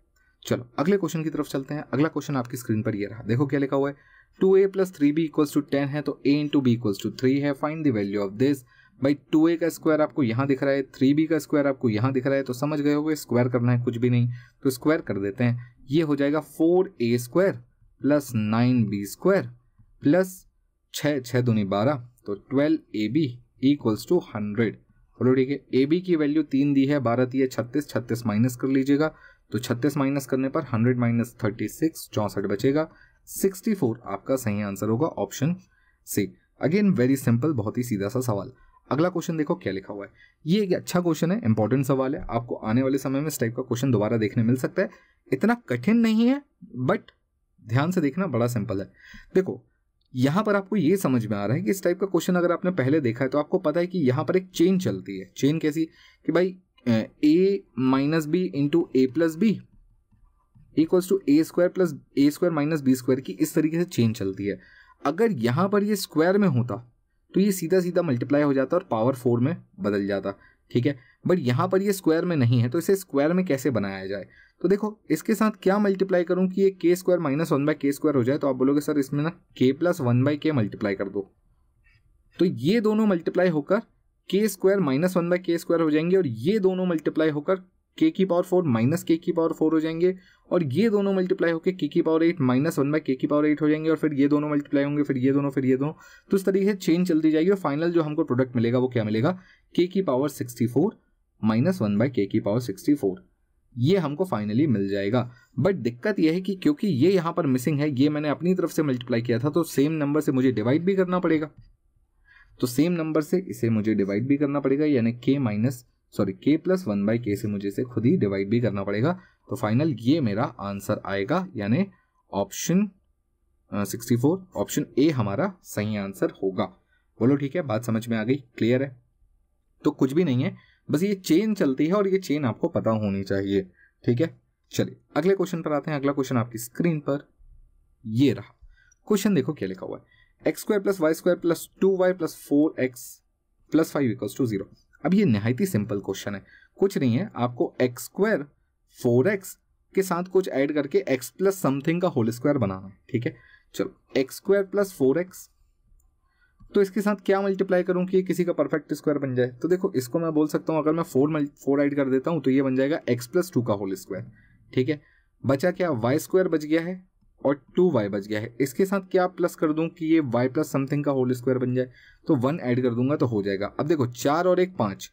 S1: चलो अगले क्वेश्चन की तरफ चलते हैं अगला क्वेश्चन आपकी स्क्रीन पर ये रहा देखो क्या लिखा हुआ है two a plus three b equals to ten है तो ए into B equals to three है find the value of this भाई टू ए का स्क्वायर आपको यहाँ दिख रहा है थ्री बी का स्क्वायर आपको यहाँ दिख रहा है तो समझ गए गए स्क्वायर करना है कुछ भी नहीं तो स्क्वायर कर देते हैं ये हो जाएगा four a square plus nine b square plus छः छः दूनी बारह तो twelve a b equals to hundred बोलो ठीक है ए बी की वैल्यू तीन दी है बारह दी है छत्तीस छत्तीस माइनस कर लीजिएगा तो छत्तीस माइनस करने पर हंड्रेड माइनस थर्टी सिक्स चौंसठ बचेगा सिक्सटी फोर आपका सही आंसर होगा option C again very simple बहुत ही सीधा सा सवाल अगला क्वेश्चन देखो क्या लिखा हुआ है ये एक अच्छा क्वेश्चन है इंपॉर्टेंट सवाल है आपको आने वाले समय में इस टाइप का क्वेश्चन दोबारा देखने मिल सकता है इतना कठिन नहीं है बट ध्यान से देखना बड़ा सिंपल है देखो यहाँ पर आपको ये समझ में आ रहा है कि इस टाइप का क्वेश्चन अगर आपने पहले देखा है तो आपको पता है कि यहाँ पर एक चेन चलती है चेन कैसी कि भाई a minus b into a plus B equals to A square plus a square minus b square की इस तरीके से चेन चलती है अगर यहाँ पर ये स्क्वायर में होता तो ये सीधा सीधा मल्टीप्लाई हो जाता और पावर फोर में बदल जाता ठीक है बट यहाँ पर ये स्क्वायर में नहीं है तो इसे स्क्वायर में कैसे बनाया जाए तो देखो इसके साथ क्या मल्टीप्लाई करूँ कि ये k square minus one by k square हो जाए तो आप बोलोगे सर इसमें ना k plus one by k multiply कर दो तो ये दोनों मल्टीप्लाई होकर k square minus one by k square हो जाएंगे और ये दोनों मल्टीप्लाई होकर के की पावर फोर माइनस के की पावर फोर हो जाएंगे और ये दोनों मल्टीप्लाई होकर के की power eight minus one by के की पावर एट हो जाएंगे और फिर ये दोनों मल्टीप्लाई होंगे फिर ये दोनों फिर ये दोनों तो इस तरीके से चेंज चलती जाएगी और फाइनल जो हमको प्रोडक्ट मिलेगा वो क्या मिलेगा के की power sixty four minus one by के की पावर सिक्सटी फोर ये हमको फाइनली मिल जाएगा बट दिक्कत यह है कि क्योंकि ये यहाँ पर मिसिंग है ये मैंने अपनी तरफ से मल्टीप्लाई किया था तो सेम नंबर से मुझे डिवाइड भी करना पड़ेगा तो सेम नंबर से इसे मुझे डिवाइड भी करना पड़ेगा यानी k minus sorry k plus one by k से मुझे इसे खुद ही डिवाइड भी करना पड़ेगा तो फाइनल ये मेरा आंसर आएगा यानी option sixty four option A हमारा सही आंसर होगा बोलो ठीक है बात समझ में आ गई क्लियर है तो कुछ भी नहीं है बस ये चेन चलती है और ये चेन आपको पता होनी चाहिए ठीक है चलिए अगले क्वेश्चन पर आते हैं अगला क्वेश्चन आपकी स्क्रीन पर ये रहा क्वेश्चन देखो क्या लिखा हुआ है x square plus y square plus two y plus four x plus five equals to zero अब ये नहायती सिंपल क्वेश्चन है कुछ नहीं है आपको एक्स स्क्वायर फोर एक्स के साथ कुछ ऐड करके एक्स प्लस समथिंग का होल स्क्वायर बनाना है ठीक है चलो x square plus four x तो इसके साथ क्या मल्टीप्लाई करूँ कि किसी का परफेक्ट स्क्वायर बन जाए तो देखो इसको मैं बोल सकता हूँ अगर मैं फोर फोर ऐड कर देता हूँ तो ये बन जाएगा एक्स प्लस टू का होल स्क्वायर ठीक है बचा क्या वाई स्क्वायर बच गया है और टू वाई बच गया है इसके साथ क्या प्लस कर दूं कि ये वाई प्लस समथिंग का होल स्क्वायर बन जाए तो वन ऐड कर दूंगा तो हो जाएगा अब देखो चार और एक पाँच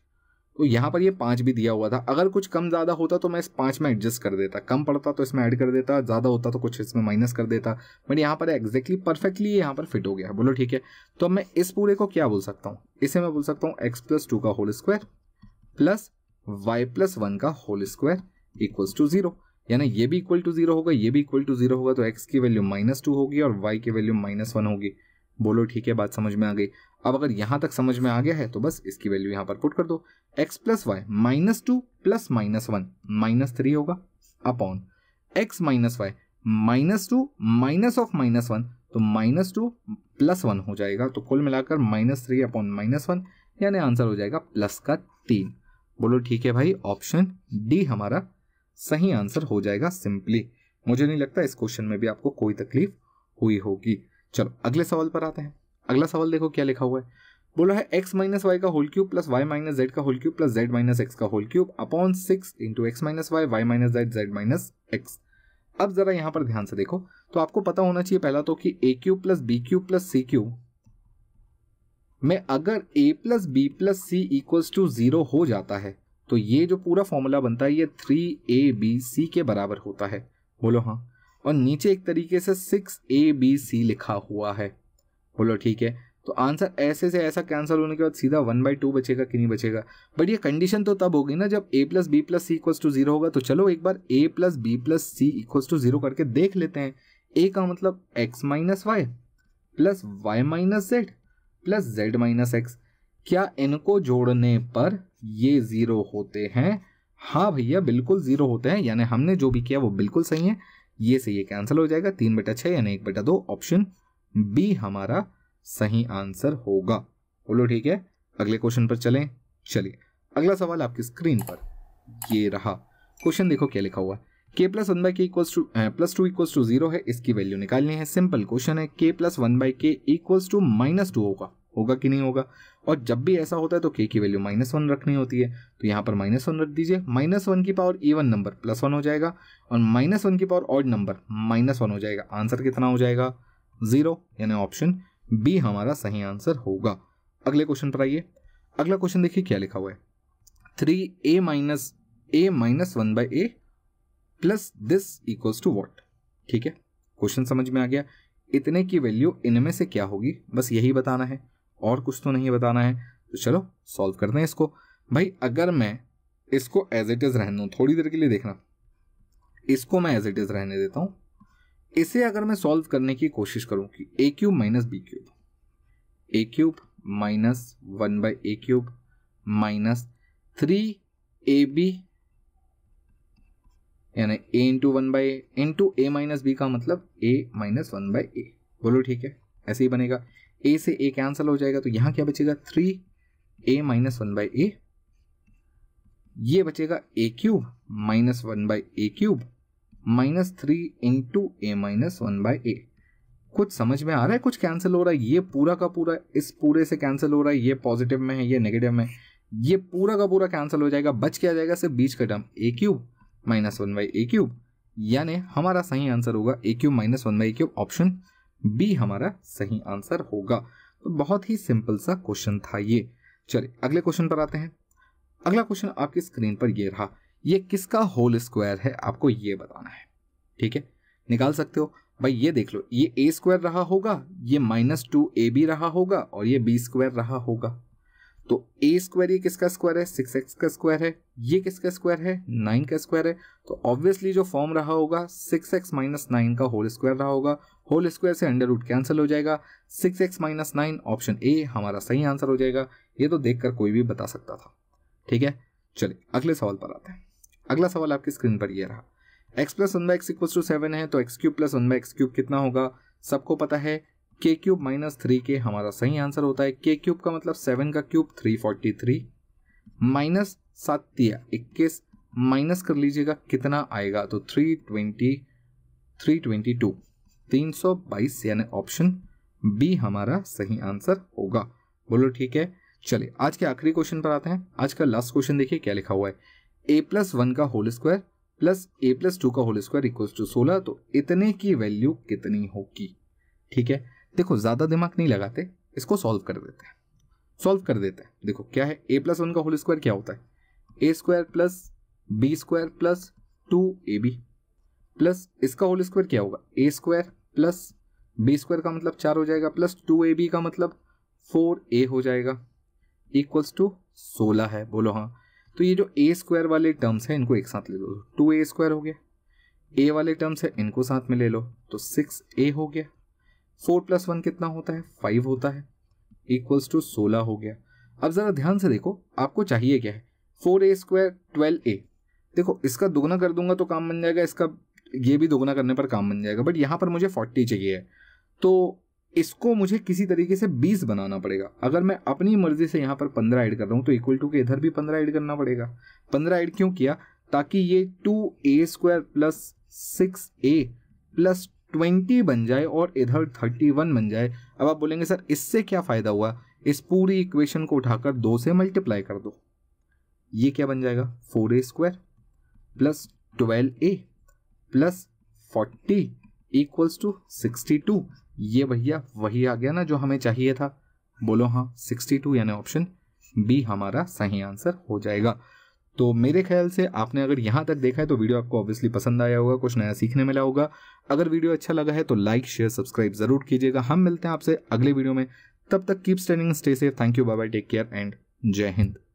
S1: तो यहाँ पर ये पाँच भी दिया हुआ था अगर कुछ कम ज़्यादा होता तो मैं इस पाँच में एडजस्ट कर देता कम पड़ता तो इसमें ऐड कर देता ज़्यादा होता तो कुछ इसमें माइनस कर देता बट यहाँ पर एग्जैक्टली परफेक्टली यहाँ पर फिट हो गया बोलो ठीक है तो अब मैं इस पूरे को क्या बोल सकता हूँ इसे मैं बोल सकता हूँ एक्स प्लस टू का whole square plus y plus one का whole square equals to zero यानी ये भी इक्वल टू जीरो होगा ये भी इक्वल टू जीरो होगा तो एक्स की वैल्यू माइनस टू होगी और वाई की वैल्यू माइनस वन होगी बोलो ठीक है बात समझ में आ गई अब अगर यहां तक समझ में आ गया है तो बस इसकी वैल्यू यहां पर पुट कर दो x plus y minus two plus minus one minus three होगा upon x minus y minus two minus of minus one तो माइनस टू प्लस वन हो जाएगा तो कुल मिलाकर minus three upon minus one यानी आंसर हो जाएगा प्लस का तीन बोलो ठीक है भाई ऑप्शन डी हमारा सही आंसर हो जाएगा सिंपली मुझे नहीं लगता इस क्वेश्चन में भी आपको कोई तकलीफ हुई होगी चलो अगले सवाल पर आते हैं अगला सवाल देखो क्या लिखा हुआ है बोला है एक्स माइनस वाई का whole cube plus y minus z का whole cube plus z minus x का whole cube upon six into x minus y y minus z z minus x अब जरा यहां पर ध्यान से देखो तो आपको पता होना चाहिए पहला तो कि a cube plus B cube plus c cube में अगर a plus b plus c equals to zero हो जाता है तो ये जो पूरा फॉर्मूला बनता है ये थ्री ए बी सी के बराबर होता है बोलो हाँ और नीचे एक तरीके से सिक्स ए बी सी लिखा हुआ है बोलो ठीक है तो आंसर ऐसे से ऐसा कैंसिल होने के बाद सीधा वन बाई टू बचेगा कि नहीं बचेगा बट ये कंडीशन तो तब होगी ना जब a plus b plus c equals to zero होगा तो चलो एक बार a plus b plus c equals to zero करके देख लेते हैं ए का मतलब x minus y plus y minus z plus z minus x क्या इनको जोड़ने पर ये जीरो होते हैं हाँ भैया बिल्कुल जीरो होते हैं यानी हमने जो भी किया वो बिल्कुल सही है ये से ये कैंसिल हो जाएगा तीन बटा छः यानी एक बटा दो ऑप्शन बी हमारा सही आंसर होगा बोलो ठीक है अगले क्वेश्चन पर चलें चलिए अगला सवाल आपकी स्क्रीन पर ये रहा क्वेश्चन देखो क्या लिखा हुआ के प्लस वन बाई के equals to plus two equals to zero है इसकी वैल्यू निकालनी है सिंपल क्वेश्चन है के प्लस वन बाई के इक्वल्स टू माइनस टू होगा होगा कि नहीं होगा और जब भी ऐसा होता है तो के की वैल्यू माइनस वन रखनी होती है तो यहाँ पर माइनस वन रख दीजिए माइनस वन की power even number plus one हो जाएगा और माइनस वन की power odd number minus one हो जाएगा आंसर कितना हो जाएगा जीरो यानी ऑप्शन बी हमारा सही आंसर होगा अगले क्वेश्चन पर आइए अगला क्वेश्चन देखिए क्या लिखा हुआ है three a minus a minus one by a plus this equals to what ठीक है क्वेश्चन समझ में आ गया इतने की वैल्यू इनमें से क्या होगी बस यही बताना है और कुछ तो नहीं बताना है तो चलो सॉल्व करते हैं इसको भाई अगर मैं इसको एज इट इज़ रहने थोड़ी देर के लिए देखना इसको मैं एज इट इज़ रहने देता हूं इसे अगर मैं सॉल्व करने की कोशिश करूं कि a cube minus b cube a cube minus one by a cube minus three a B यानी a into one by into a minus b का मतलब a minus one by a बोलो ठीक है ऐसे ही बनेगा ए से ए कैंसिल हो जाएगा तो यहां क्या बचेगा three a minus one by a ये बचेगा a cube minus one by a cube minus three into a minus one by a कुछ समझ में आ रहा है कुछ कैंसिल हो रहा है ये पूरा का पूरा इस पूरे से कैंसिल हो रहा है ये पॉजिटिव में है ये नेगेटिव में ये पूरा का पूरा कैंसिल हो जाएगा बच किया जाएगा सिर्फ बीच का term a cube minus one by a cube यानी हमारा सही आंसर होगा a cube minus one by a cube option B हमारा सही आंसर होगा तो बहुत ही सिंपल सा क्वेश्चन था ये चलिए अगले क्वेश्चन पर आते हैं अगला क्वेश्चन आपकी स्क्रीन पर ये रहा ये किसका होल स्क्वायर है आपको ये बताना है ठीक है निकाल सकते हो भाई ये देख लो ये ए स्क्वायर रहा होगा ये माइनस टू ए बी रहा होगा और ये बी स्क्वायर रहा होगा तो ए स्क्वायर ये किसका स्क्वायर है सिक्स एक्स का स्क्वायर है ये किसका स्क्वायर है नाइन का स्क्वायर है तो ऑब्वियसली जो फॉर्म रहा होगा सिक्स एक्स माइनस नाइन का होल स्क्वायर रहा होगा होल स्क्वायर से अंडर रूट कैंसिल हो जाएगा six x minus nine option A हमारा सही आंसर हो जाएगा ये तो देखकर कोई भी बता सकता था ठीक है चलिए अगले सवाल पर आते हैं अगला सवाल आपकी स्क्रीन पर यह रहा x plus one by x equal to seven है तो x cube plus one by x cube कितना होगा सबको पता है के क्यूब माइनस थ्री के हमारा सही आंसर होता है के क्यूब का मतलब सेवन का cube three forty three minus सातिया इक्कीस माइनस कर लीजिएगा कितना आएगा तो three twenty three twenty two तीन सौ बाईस यानी ऑप्शन बी हमारा सही आंसर होगा बोलो ठीक है चलिए आज के आखिरी क्वेश्चन पर आते हैं आज का लास्ट क्वेश्चन देखिए क्या लिखा हुआ है ए प्लस वन का whole square plus a plus two का होल स्क्वायर इक्वल्स टू सोलह तो इतने की वैल्यू कितनी होगी ठीक है देखो ज़्यादा दिमाग नहीं लगाते इसको सॉल्व कर देते हैं सॉल्व कर देते हैं देखो क्या है ए प्लस वन का होल स्क्वायर क्या होता है a square plus B square plus two a b plus इसका होल स्क्वायर क्या होगा a square plus B square का मतलब चार हो जाएगा प्लस टू ए बी का मतलब फोर ए हो जाएगा इक्वल्स टू सोलह है बोलो हाँ तो ये जो ए स्क्वायर वाले टर्म्स हैं इनको एक साथ ले लो टू ए स्क्वायर हो गया ए वाले टर्म्स है इनको साथ में ले लो तो सिक्स ए हो गया फोर प्लस वन कितना होता है फाइव होता है इक्वल्स टू सोलह हो गया अब ज़रा ध्यान से देखो आपको चाहिए क्या है four a square twelve a देखो इसका दोगुना कर दूंगा तो काम बन जाएगा इसका ये भी दोगुना करने पर काम बन जाएगा बट यहाँ पर मुझे फोर्टी चाहिए तो इसको मुझे किसी तरीके से 20 बनाना पड़ेगा अगर मैं अपनी मर्जी से यहाँ पर 15 ऐड कर रहा हूँ तो इक्वल टू के इधर भी 15 ऐड करना पड़ेगा 15 ऐड क्यों किया ताकि ये two A square plus six a plus twenty बन जाए और इधर थर्टी वन बन जाए अब आप बोलेंगे सर इससे क्या फ़ायदा हुआ इस पूरी इक्वेशन को उठाकर दो से मल्टीप्लाई कर दो ये क्या बन जाएगा four a square plus twelve a plus forty equals to sixty two ये भैया वही आ गया ना जो हमें चाहिए था बोलो हाँ सिक्सटी टू यानी ऑप्शन बी हमारा सही आंसर हो जाएगा तो मेरे ख्याल से आपने अगर यहाँ तक देखा है तो वीडियो आपको ऑब्वियसली पसंद आया होगा कुछ नया सीखने मिला होगा अगर वीडियो अच्छा लगा है तो लाइक शेयर सब्सक्राइब जरूर कीजिएगा हम मिलते हैं आपसे अगले वीडियो में तब तक keep standing stay safe thank you bye bye take care and जय हिंद